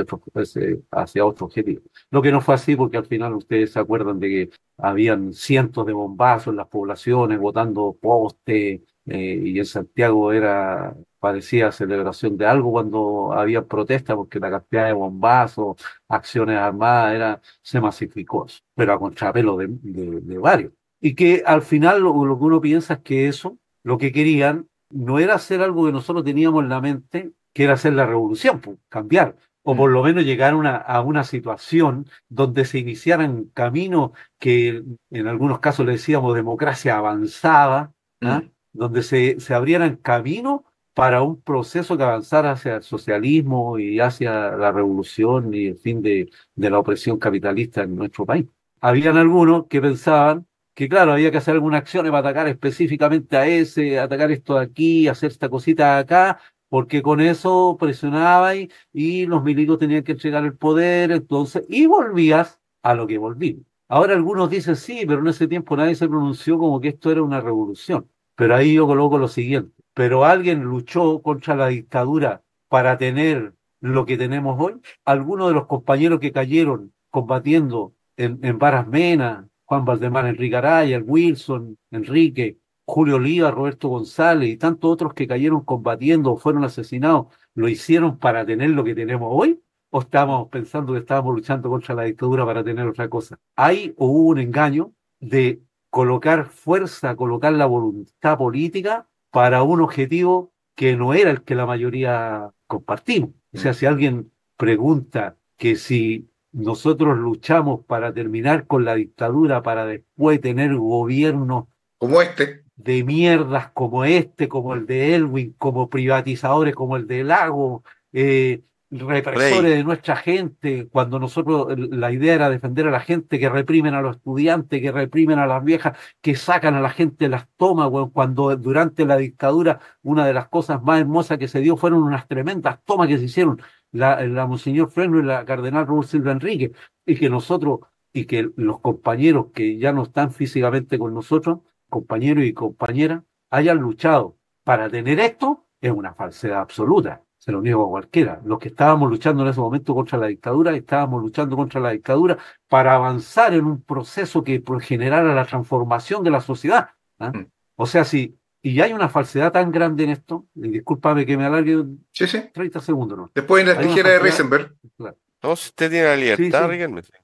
hacia otro objetivo. Lo que no fue así porque al final ustedes se acuerdan de que habían cientos de bombazos en las poblaciones, votando postes, eh, y en Santiago era parecía celebración de algo cuando había protesta porque la cantidad de bombazos, acciones armadas, era, se masificó, pero a contrapelo de, varios. Y que al final lo, que uno piensa es que eso, lo que querían, no era hacer algo que nosotros teníamos en la mente, que era hacer la revolución, pues, cambiar, o por mm. lo menos llegar a una situación donde se iniciaran caminos que en algunos casos le decíamos democracia avanzada, ¿ah? mm. donde se, se abrieran caminos para un proceso que avanzara hacia el socialismo y hacia la revolución y el fin de, la opresión capitalista en nuestro país. Habían algunos que pensaban que claro, había que hacer alguna acción para atacar específicamente a ese, atacar esto de aquí, hacer esta cosita acá, porque con eso presionaba y, los milicos tenían que entregar el poder, entonces, y volvías a lo que volvimos. Ahora algunos dicen sí, pero en ese tiempo nadie se pronunció como que esto era una revolución. Pero ahí yo coloco lo siguiente pero alguien luchó contra la dictadura para tener lo que tenemos hoy. Algunos de los compañeros que cayeron combatiendo en, en Varas Mena, Juan Valdemar Enrique Araya, Wilson, Enrique, Julio Oliva, Roberto González y tantos otros que cayeron combatiendo o fueron asesinados, ¿lo hicieron para tener lo que tenemos hoy? ¿O estábamos pensando que estábamos luchando contra la dictadura para tener otra cosa? Hay hubo un engaño de colocar fuerza, colocar la voluntad política para un objetivo que no era el que la mayoría compartimos. O sea, si alguien pregunta que si nosotros luchamos para terminar con la dictadura, para después tener gobiernos como este, de mierdas como este, como el de Elwin, como privatizadores como el de Lago, eh, represores de nuestra gente, cuando nosotros la idea era defender a la gente que reprimen a los estudiantes, que reprimen a las viejas, que sacan a la gente las tomas, cuando durante la dictadura una de las cosas más hermosas que se dio fueron unas tremendas tomas que se hicieron la, Monseñor Fresno y la Cardenal Raúl Silva Enrique, y que nosotros y que los compañeros que ya no están físicamente con nosotros, compañeros y compañeras, hayan luchado para tener esto, es una falsedad absoluta se lo niego a cualquiera. Los que estábamos luchando en ese momento contra la dictadura, estábamos luchando contra la dictadura para avanzar en un proceso que pues, generara la transformación de la sociedad. ¿ah? Mm. O sea, si y hay una falsedad tan grande en esto, y discúlpame que me alargue 30 segundos. Después en la tijera de Risenberg No, usted tiene la libertad,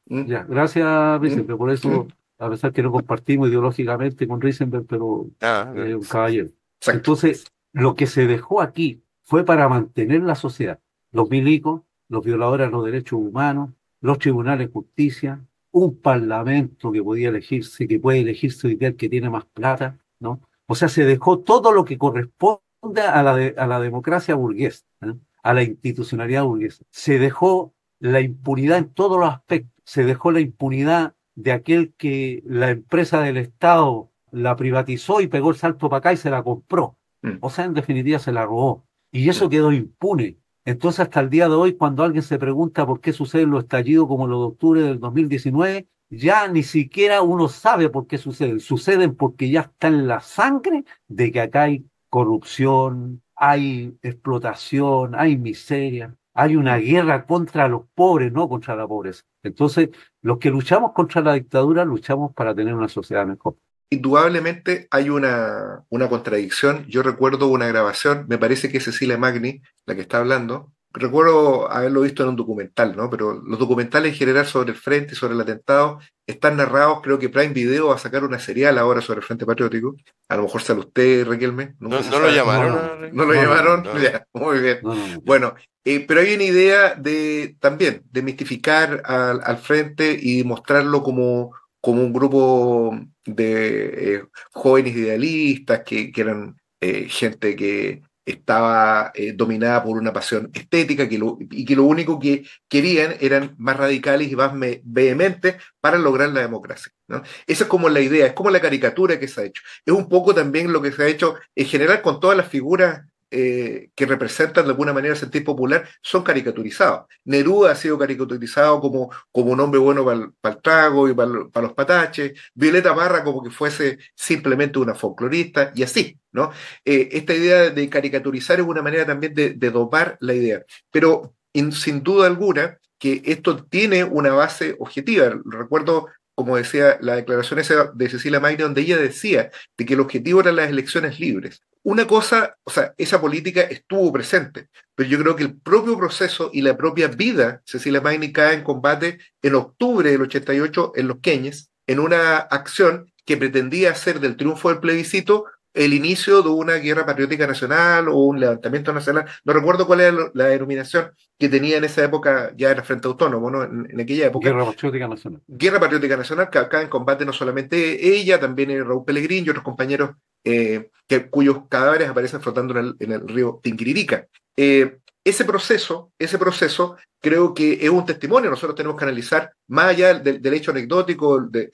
mm. gracias, Risenberg, mm. por eso, a pesar que no compartimos ideológicamente con Risenberg, pero un ah, eh, eh. caballero. Entonces, lo que se dejó aquí fue para mantener la sociedad. Los milicos, los violadores de los derechos humanos, los tribunales de justicia, un parlamento que podía elegirse, que puede elegirse hoy que tiene más plata, ¿no? O sea, se dejó todo lo que corresponde a la, democracia burguesa, ¿eh? a la institucionalidad burguesa. Se dejó la impunidad en todos los aspectos. Se dejó la impunidad de aquel que la empresa del Estado la privatizó y pegó el salto para acá y se la compró. Mm. O sea, en definitiva, se la robó. Y eso quedó impune. Entonces, hasta el día de hoy, cuando alguien se pregunta por qué suceden los estallidos como los de octubre del 2019, ya ni siquiera uno sabe por qué suceden. Suceden porque ya está en la sangre de que acá hay corrupción, hay explotación, hay miseria, hay una guerra contra los pobres, no contra la pobreza. Entonces, los que luchamos contra la dictadura, luchamos para tener una sociedad mejor indudablemente hay una, una contradicción. Yo recuerdo una grabación, me parece que es Cecilia Magni, la que está hablando, recuerdo haberlo visto en un documental, ¿no? Pero los documentales en general sobre el Frente, sobre el atentado, están narrados, creo que Prime Video va a sacar una serial ahora sobre el Frente Patriótico. A lo mejor sale usted, Raquelme. No, lo llamaron. No, lo llamaron. muy bien. Bueno, eh, pero hay una idea de también de mistificar al, al Frente y mostrarlo como, como un grupo de eh, jóvenes idealistas que, eran eh, gente que estaba eh, dominada por una pasión estética que y que lo único que querían eran más radicales y más vehementes para lograr la democracia. ¿no? Esa es como la idea, es como la caricatura que se ha hecho. Es un poco también lo que se ha hecho en general con todas las figuras eh, que representan de alguna manera el sentir popular son caricaturizados. Neruda ha sido caricaturizado como, como un hombre bueno para el, trago y para, los pataches, Violeta Barra como que fuese simplemente una folclorista y así, ¿no? Eh, esta idea de caricaturizar es una manera también de, dopar la idea, pero sin duda alguna que esto tiene una base objetiva. Recuerdo como decía la declaración esa de Cecilia Maine donde ella decía de que el objetivo eran las elecciones libres una cosa, o sea, esa política estuvo presente, pero yo creo que el propio proceso y la propia vida, Cecilia Magni cae en combate en octubre del 88 en Los Queñes, en una acción que pretendía hacer del triunfo del plebiscito el inicio de una guerra patriótica nacional o un levantamiento nacional, no recuerdo cuál era la denominación que tenía en esa época, ya el Frente Autónomo, ¿no? en, aquella época. Guerra Patriótica Nacional. Guerra Patriótica Nacional, que acá en combate no solamente ella, también Raúl Pellegrín y otros compañeros eh, que, cuyos cadáveres aparecen flotando en el, río Tinquiririca. Eh, ese proceso, ese proceso creo que es un testimonio, nosotros tenemos que analizar, más allá del, hecho anecdótico, de,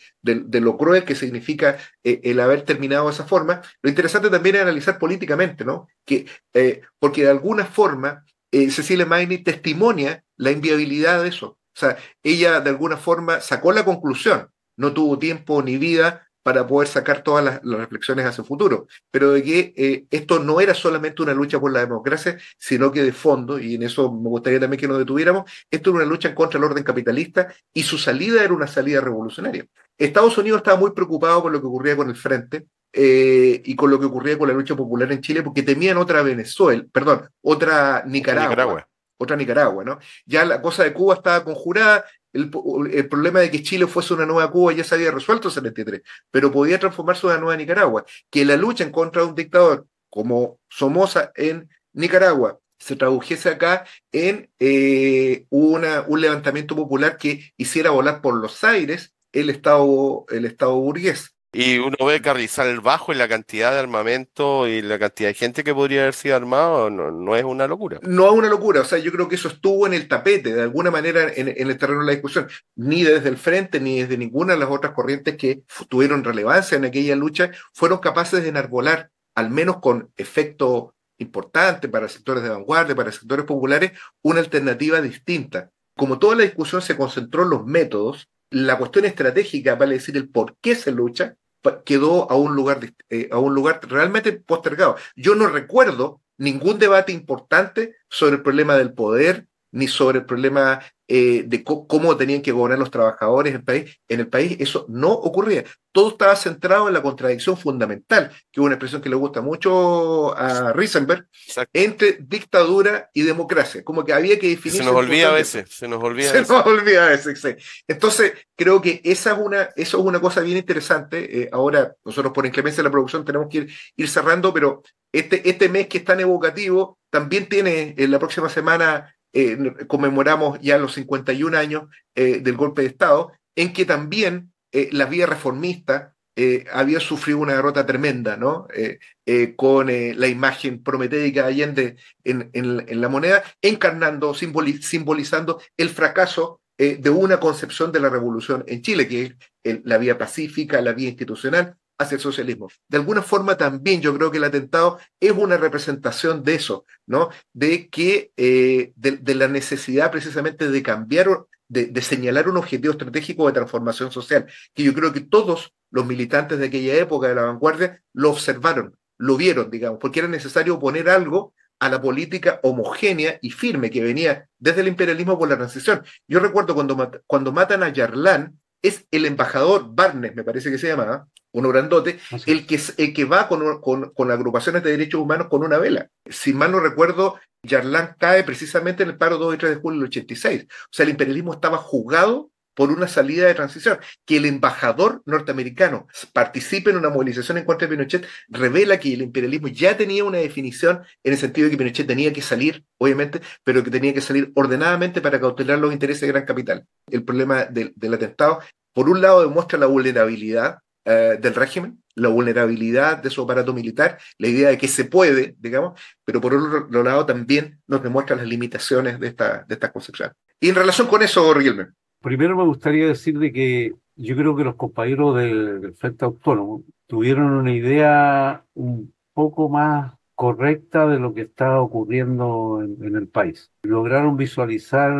lo cruel que significa eh, el haber terminado de esa forma, lo interesante también es analizar políticamente, ¿no? Que, eh, porque de alguna forma Cecile eh, Cecilia Maini testimonia la inviabilidad de eso. O sea, ella de alguna forma sacó la conclusión, no tuvo tiempo ni vida para poder sacar todas las, reflexiones hacia el futuro, pero de que eh, esto no era solamente una lucha por la democracia, sino que de fondo, y en eso me gustaría también que nos detuviéramos, esto era una lucha en contra el orden capitalista y su salida era una salida revolucionaria. Estados Unidos estaba muy preocupado por lo que ocurría con el frente, eh, y con lo que ocurría con la lucha popular en Chile, porque temían otra Venezuela, perdón, otra Nicaragua. Nicaragua. Otra Nicaragua, ¿no? Ya la cosa de Cuba estaba conjurada, el, el, problema de que Chile fuese una nueva Cuba ya se había resuelto en el 73, pero podía transformarse en una nueva Nicaragua, que la lucha en contra de un dictador como Somoza en Nicaragua se tradujese acá en eh, una, un levantamiento popular que hiciera volar por los aires el Estado, el estado burgués. Y uno ve Carrizal el bajo y la cantidad de armamento y la cantidad de gente que podría haber sido armado no, es una locura. No es una locura, o sea, yo creo que eso estuvo en el tapete, de alguna manera en, en el terreno de la discusión, ni desde el frente ni desde ninguna de las otras corrientes que tuvieron relevancia en aquella lucha fueron capaces de enarbolar, al menos con efecto importante para sectores de vanguardia, para sectores populares, una alternativa distinta. Como toda la discusión se concentró en los métodos, la cuestión estratégica, vale decir, el por qué se lucha, quedó a un lugar, eh, a un lugar realmente postergado. Yo no recuerdo ningún debate importante sobre el problema del poder, ni sobre el problema eh, de cómo tenían que gobernar los trabajadores en el, país, en el país, eso no ocurría. Todo estaba centrado en la contradicción fundamental, que es una expresión que le gusta mucho a Risenberg, entre dictadura y democracia. Como que había que definir. Se nos olvida a veces, se nos olvida. Se nos olvida Entonces, creo que esa es una, eso es una cosa bien interesante. Eh, ahora, nosotros por inclemencia de la producción tenemos que ir, cerrando, pero este, este mes que es tan evocativo, también tiene en la próxima semana conmemoramos ya los 51 años eh, del golpe de Estado, en que también eh, la vía reformista eh, había sufrido una derrota tremenda, ¿no? con la imagen prometédica de Allende en, la moneda, encarnando, simbolizando el fracaso de una concepción de la revolución en Chile, que es la vía pacífica, la vía institucional, hacia el socialismo. De alguna forma también yo creo que el atentado es una representación de eso, ¿no? De que, eh, de, la necesidad precisamente de cambiar, de, señalar un objetivo estratégico de transformación social, que yo creo que todos los militantes de aquella época de la vanguardia lo observaron, lo vieron, digamos, porque era necesario poner algo a la política homogénea y firme que venía desde el imperialismo por la transición. Yo recuerdo cuando, cuando matan a Yarlán, es el embajador Barnes, me parece que se llamaba, ¿ah? uno grandote, el que, que va con, con, agrupaciones de derechos humanos con una vela. Si mal no recuerdo, Yarlán cae precisamente en el paro 2 y 3 de julio del 86. O sea, el imperialismo estaba jugado por una salida de transición. Que el embajador norteamericano participe en una movilización en contra de Pinochet revela que el imperialismo ya tenía una definición en el sentido de que Pinochet tenía que salir, obviamente, pero que tenía que salir ordenadamente para cautelar los intereses de gran capital. El problema del, del atentado, por un lado, demuestra la vulnerabilidad eh, del régimen, la vulnerabilidad de su aparato militar, la idea de que se puede, digamos, pero por otro lado también nos demuestra las limitaciones de esta, de concepción. Y en relación con eso, Riquelme. Primero me gustaría decir de que yo creo que los compañeros del, Frente Autónomo tuvieron una idea un poco más correcta de lo que estaba ocurriendo en, en, el país. Lograron visualizar,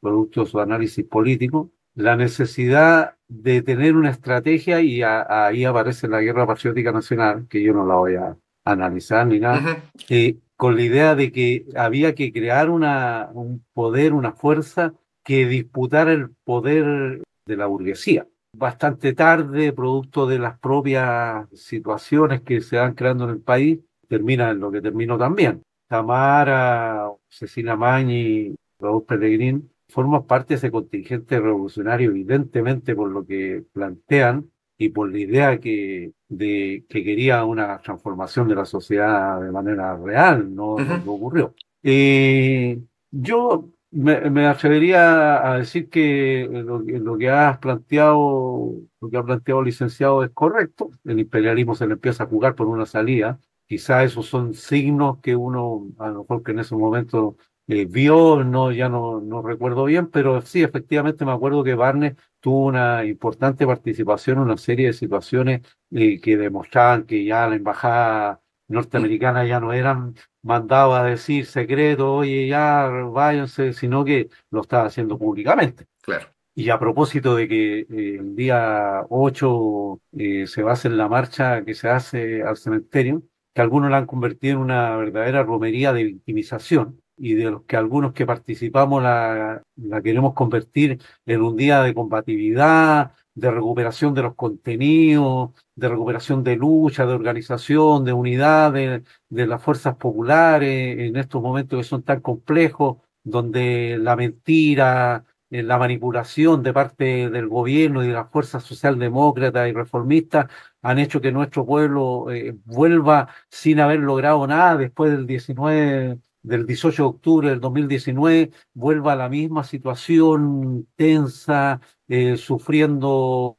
producto de su análisis político, la necesidad de tener una estrategia y ahí aparece la guerra patriótica nacional, que yo no la voy a analizar ni nada, eh, con la idea de que había que crear una, un poder, una fuerza que disputara el poder de la burguesía. Bastante tarde, producto de las propias situaciones que se van creando en el país, termina en lo que terminó también. Tamara, Cecilia Mañi, Raúl Pellegrín, formas parte de ese contingente revolucionario, evidentemente por lo que plantean y por la idea que, de, que quería una transformación de la sociedad de manera real, no ocurrió. y eh, yo me, me, atrevería a decir que lo, que has planteado, lo que ha planteado el licenciado es correcto. El imperialismo se le empieza a jugar por una salida. Quizá esos son signos que uno, a lo mejor que en ese momento eh, vio, no, ya no, no recuerdo bien, pero sí, efectivamente me acuerdo que Barnes tuvo una importante participación en una serie de situaciones eh, que demostraban que ya la embajada norteamericana ya no eran mandaba a decir secreto, oye, ya váyanse, sino que lo estaba haciendo públicamente. Claro. Y a propósito de que eh, el día 8 se va a la marcha que se hace al cementerio, que algunos la han convertido en una verdadera romería de victimización, y de los que algunos que participamos la, la queremos convertir en un día de combatividad, de recuperación de los contenidos, de recuperación de lucha, de organización, de unidad de, de, las fuerzas populares en estos momentos que son tan complejos, donde la mentira, eh, la manipulación de parte del gobierno y de las fuerzas socialdemócratas y reformistas han hecho que nuestro pueblo eh, vuelva sin haber logrado nada después del 19 del 18 de octubre del 2019 vuelva a la misma situación tensa, eh, sufriendo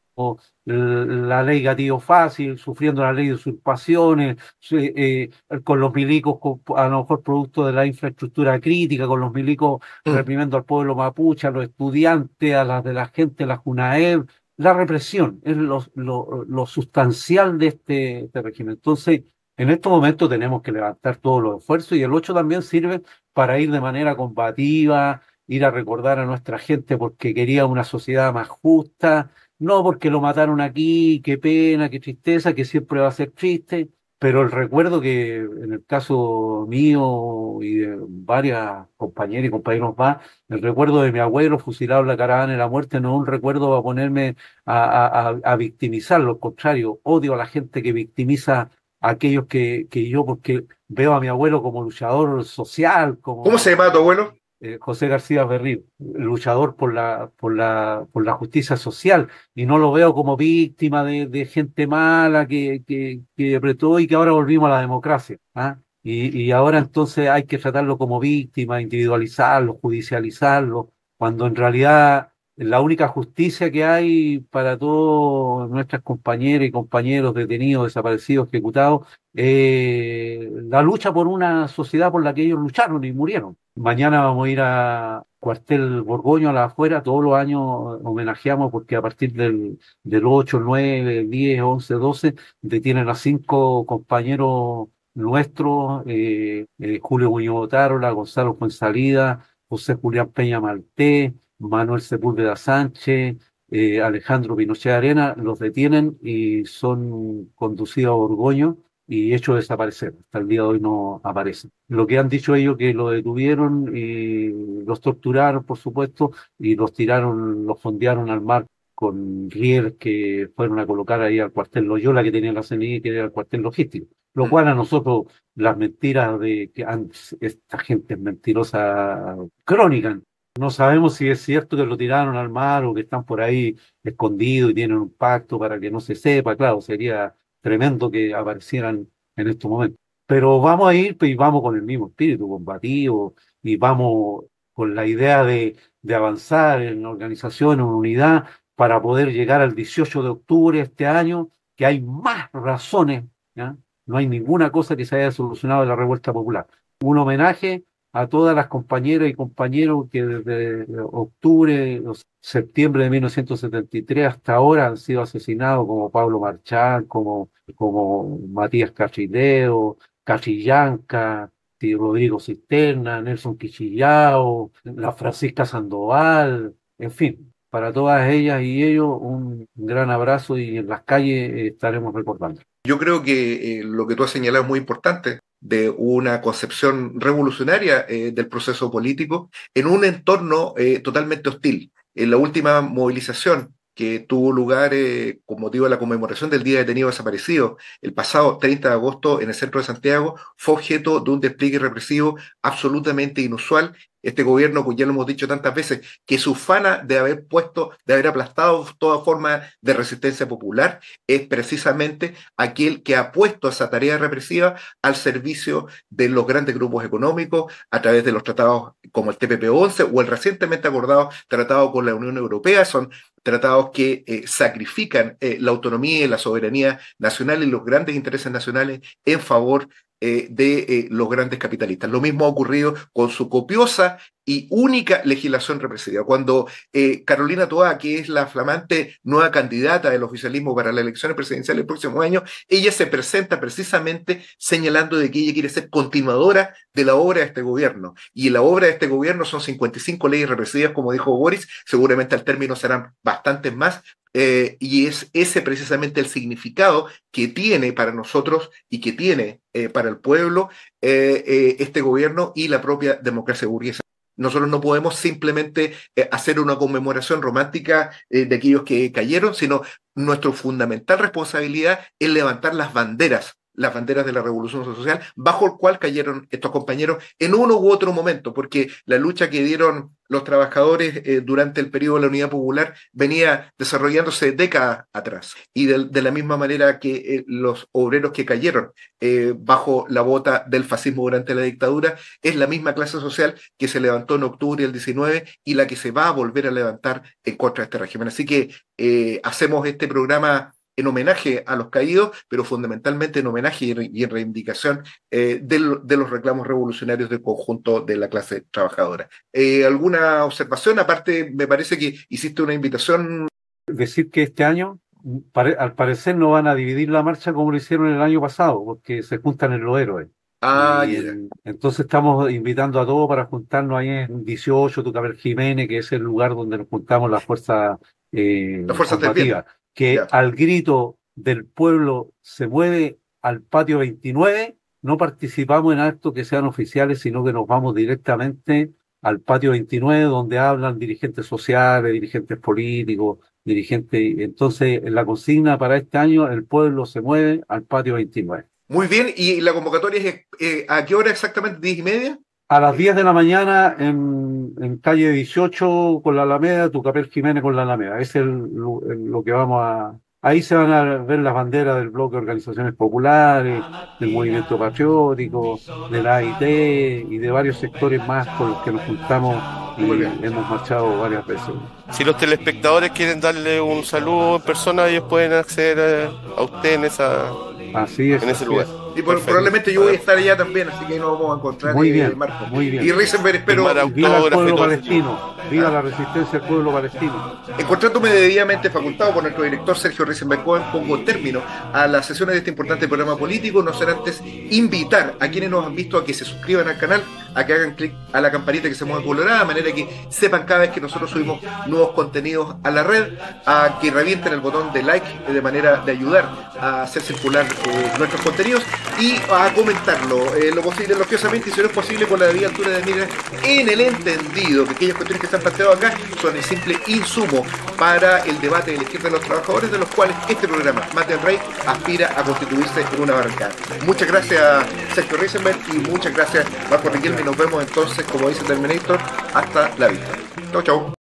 la ley gatillo fácil, sufriendo la ley de usurpaciones, eh, con los milicos a lo mejor producto de la infraestructura crítica, con los milicos mm. reprimiendo al pueblo mapuche, a los estudiantes, a las de la gente, la Junaeb, la represión es lo, lo, lo sustancial de este, este régimen. Entonces, en estos momentos tenemos que levantar todos los esfuerzos y el 8 también sirve para ir de manera combativa, ir a recordar a nuestra gente porque quería una sociedad más justa, no porque lo mataron aquí, qué pena, qué tristeza, que siempre va a ser triste, pero el recuerdo que en el caso mío y de varias compañeras y compañeros más, el recuerdo de mi abuelo fusilado en la caravana de la muerte no es un recuerdo a ponerme a, a, a victimizarlo, al contrario, odio a la gente que victimiza aquellos que, que yo, porque veo a mi abuelo como luchador social. Como, ¿Cómo se llama tu abuelo? Eh, José García Berrío, luchador por la, por, la, por la justicia social, y no lo veo como víctima de, de gente mala que, que, que, apretó y que ahora volvimos a la democracia. ¿ah? Y, y ahora entonces hay que tratarlo como víctima, individualizarlo, judicializarlo, cuando en realidad la única justicia que hay para todos nuestras compañeras y compañeros detenidos, desaparecidos, ejecutados, eh, la lucha por una sociedad por la que ellos lucharon y murieron. Mañana vamos a ir a Cuartel Borgoño, a la afuera, todos los años homenajeamos porque a partir del, del 8, 9, 10, 11, 12, detienen a cinco compañeros nuestros, eh, eh, Julio Muñoz Botarola, Gonzalo Fuensalida, José Julián Peña Maltés, Manuel Sepúlveda Sánchez, eh, Alejandro Pinochet Arena, los detienen y son conducidos a Orgoño y hechos desaparecer. Hasta el día de hoy no aparecen. Lo que han dicho ellos que lo detuvieron y los torturaron, por supuesto, y los tiraron, los fondearon al mar con riel que fueron a colocar ahí al cuartel Loyola que tenía la CNI, que era el cuartel logístico. Lo mm. cual a nosotros, las mentiras de que antes, esta gente es mentirosa, crónica, no sabemos si es cierto que lo tiraron al mar o que están por ahí escondidos y tienen un pacto para que no se sepa. Claro, sería tremendo que aparecieran en estos momentos. Pero vamos a ir pues, y vamos con el mismo espíritu combativo y vamos con la idea de, avanzar en organización, en unidad, para poder llegar al 18 de octubre de este año, que hay más razones. No hay ninguna cosa que se haya solucionado en la revuelta popular. Un homenaje a todas las compañeras y compañeros que desde octubre, septiembre de 1973 hasta ahora han sido asesinados, como Pablo Marchán, como, como Matías Cachileo, Cachillanca, Rodrigo Cisterna, Nelson Quichillao, la Francisca Sandoval, en fin, para todas ellas y ellos un gran abrazo y en las calles estaremos recordando. Yo creo que eh, lo que tú has señalado es muy importante de una concepción revolucionaria eh, del proceso político en un entorno eh, totalmente hostil. En la última movilización que tuvo lugar como eh, con motivo de la conmemoración del Día de detenidos Desaparecido. El pasado 30 de agosto en el centro de Santiago fue objeto de un despliegue represivo absolutamente inusual. Este gobierno, que pues ya lo hemos dicho tantas veces, que su fana de haber puesto, de haber aplastado toda forma de resistencia popular, es precisamente aquel que ha puesto esa tarea represiva al servicio de los grandes grupos económicos a través de los tratados como el TPP-11 o el recientemente acordado tratado con la Unión Europea. Son tratados que eh, sacrifican eh, la autonomía y la soberanía nacional y los grandes intereses nacionales en favor eh, de los grandes capitalistas. Lo mismo ha ocurrido con su copiosa y única legislación represiva. Cuando eh, Carolina Toa, que es la flamante nueva candidata del oficialismo para las elecciones presidenciales el próximo año, ella se presenta precisamente señalando de que ella quiere ser continuadora de la obra de este gobierno. Y la obra de este gobierno son 55 leyes represivas, como dijo Boris, seguramente al término serán bastantes más, eh, y es ese precisamente el significado que tiene para nosotros y que tiene eh, para el pueblo este gobierno y la propia democracia burguesa. Nosotros no podemos simplemente eh, hacer una conmemoración romántica eh, de aquellos que cayeron, sino nuestra fundamental responsabilidad es levantar las banderas las banderas de la revolución social, bajo el cual cayeron estos eh, compañeros en uno u otro momento, porque la lucha que dieron los trabajadores eh, durante el periodo de la Unidad Popular venía desarrollándose décadas atrás. Y de, la misma manera que eh, los obreros que cayeron bajo la bota del fascismo durante la dictadura, es la misma clase social que se levantó en octubre del 19 y la que se va a volver a levantar en contra de este régimen. Así que hacemos este programa en homenaje a los caídos, pero fundamentalmente en homenaje y, en reivindicación eh, de, los reclamos revolucionarios del conjunto de la clase trabajadora. Eh, ¿Alguna observación? Aparte, me parece que hiciste una invitación. Decir que este año, al parecer, no van a dividir la marcha como lo hicieron el año pasado, porque se juntan en los héroes. Ah, Entonces estamos invitando a todos para juntarnos ahí en 18, Tucabel Jiménez, que es el lugar donde nos juntamos las fuerzas eh, la fuerza combativas que al grito del pueblo se mueve al patio 29, no participamos en actos que sean oficiales, sino que nos vamos directamente al patio 29, donde hablan dirigentes sociales, dirigentes políticos, dirigentes. Entonces, en la consigna para este año, el pueblo se mueve al patio 29. Muy bien, ¿y la convocatoria es eh, a qué hora exactamente? ¿10 y media? a las 10 de la mañana en, en, calle 18 con la Alameda, Tucapel Jiménez con la Alameda. Es lo que vamos a... Ahí se van a ver las banderas del bloque de organizaciones populares, del movimiento patriótico, de la AIT y de varios sectores más con los que nos juntamos y hemos marchado varias veces. Si los telespectadores quieren darle un saludo en persona, ellos pueden acceder a, usted en, esa, así en ese lugar. Y probablemente yo voy a estar allá también, así que nos vamos a encontrar. Muy bien, Marco. Y Risenberg, espero. Viva la resistencia del pueblo palestino. Encontrándome debidamente facultado por nuestro director Sergio Reisenberg pongo término a las sesiones de este importante programa político. No será antes invitar a quienes nos han visto a que se suscriban al canal, a que hagan clic a la campanita que se mueve colorada, de manera que sepan cada vez que nosotros subimos nuevos contenidos a la red, a que revienten el botón de like de manera de ayudar a hacer circular eh, nuestros contenidos y a comentarlo eh, lo posible, lo y si no es posible con la debida altura de mira en el entendido que aquellas cuestiones que están planteado acá son el simple insumo para el debate de la izquierda de los trabajadores, de los cuales este programa, Mateo Rey, aspira a constituirse en una barricada. Muchas gracias, Sergio Reisenberg, y muchas gracias, Marco Riquelme. Nos vemos entonces, como dice Terminator, hasta la vista. Chau, chau.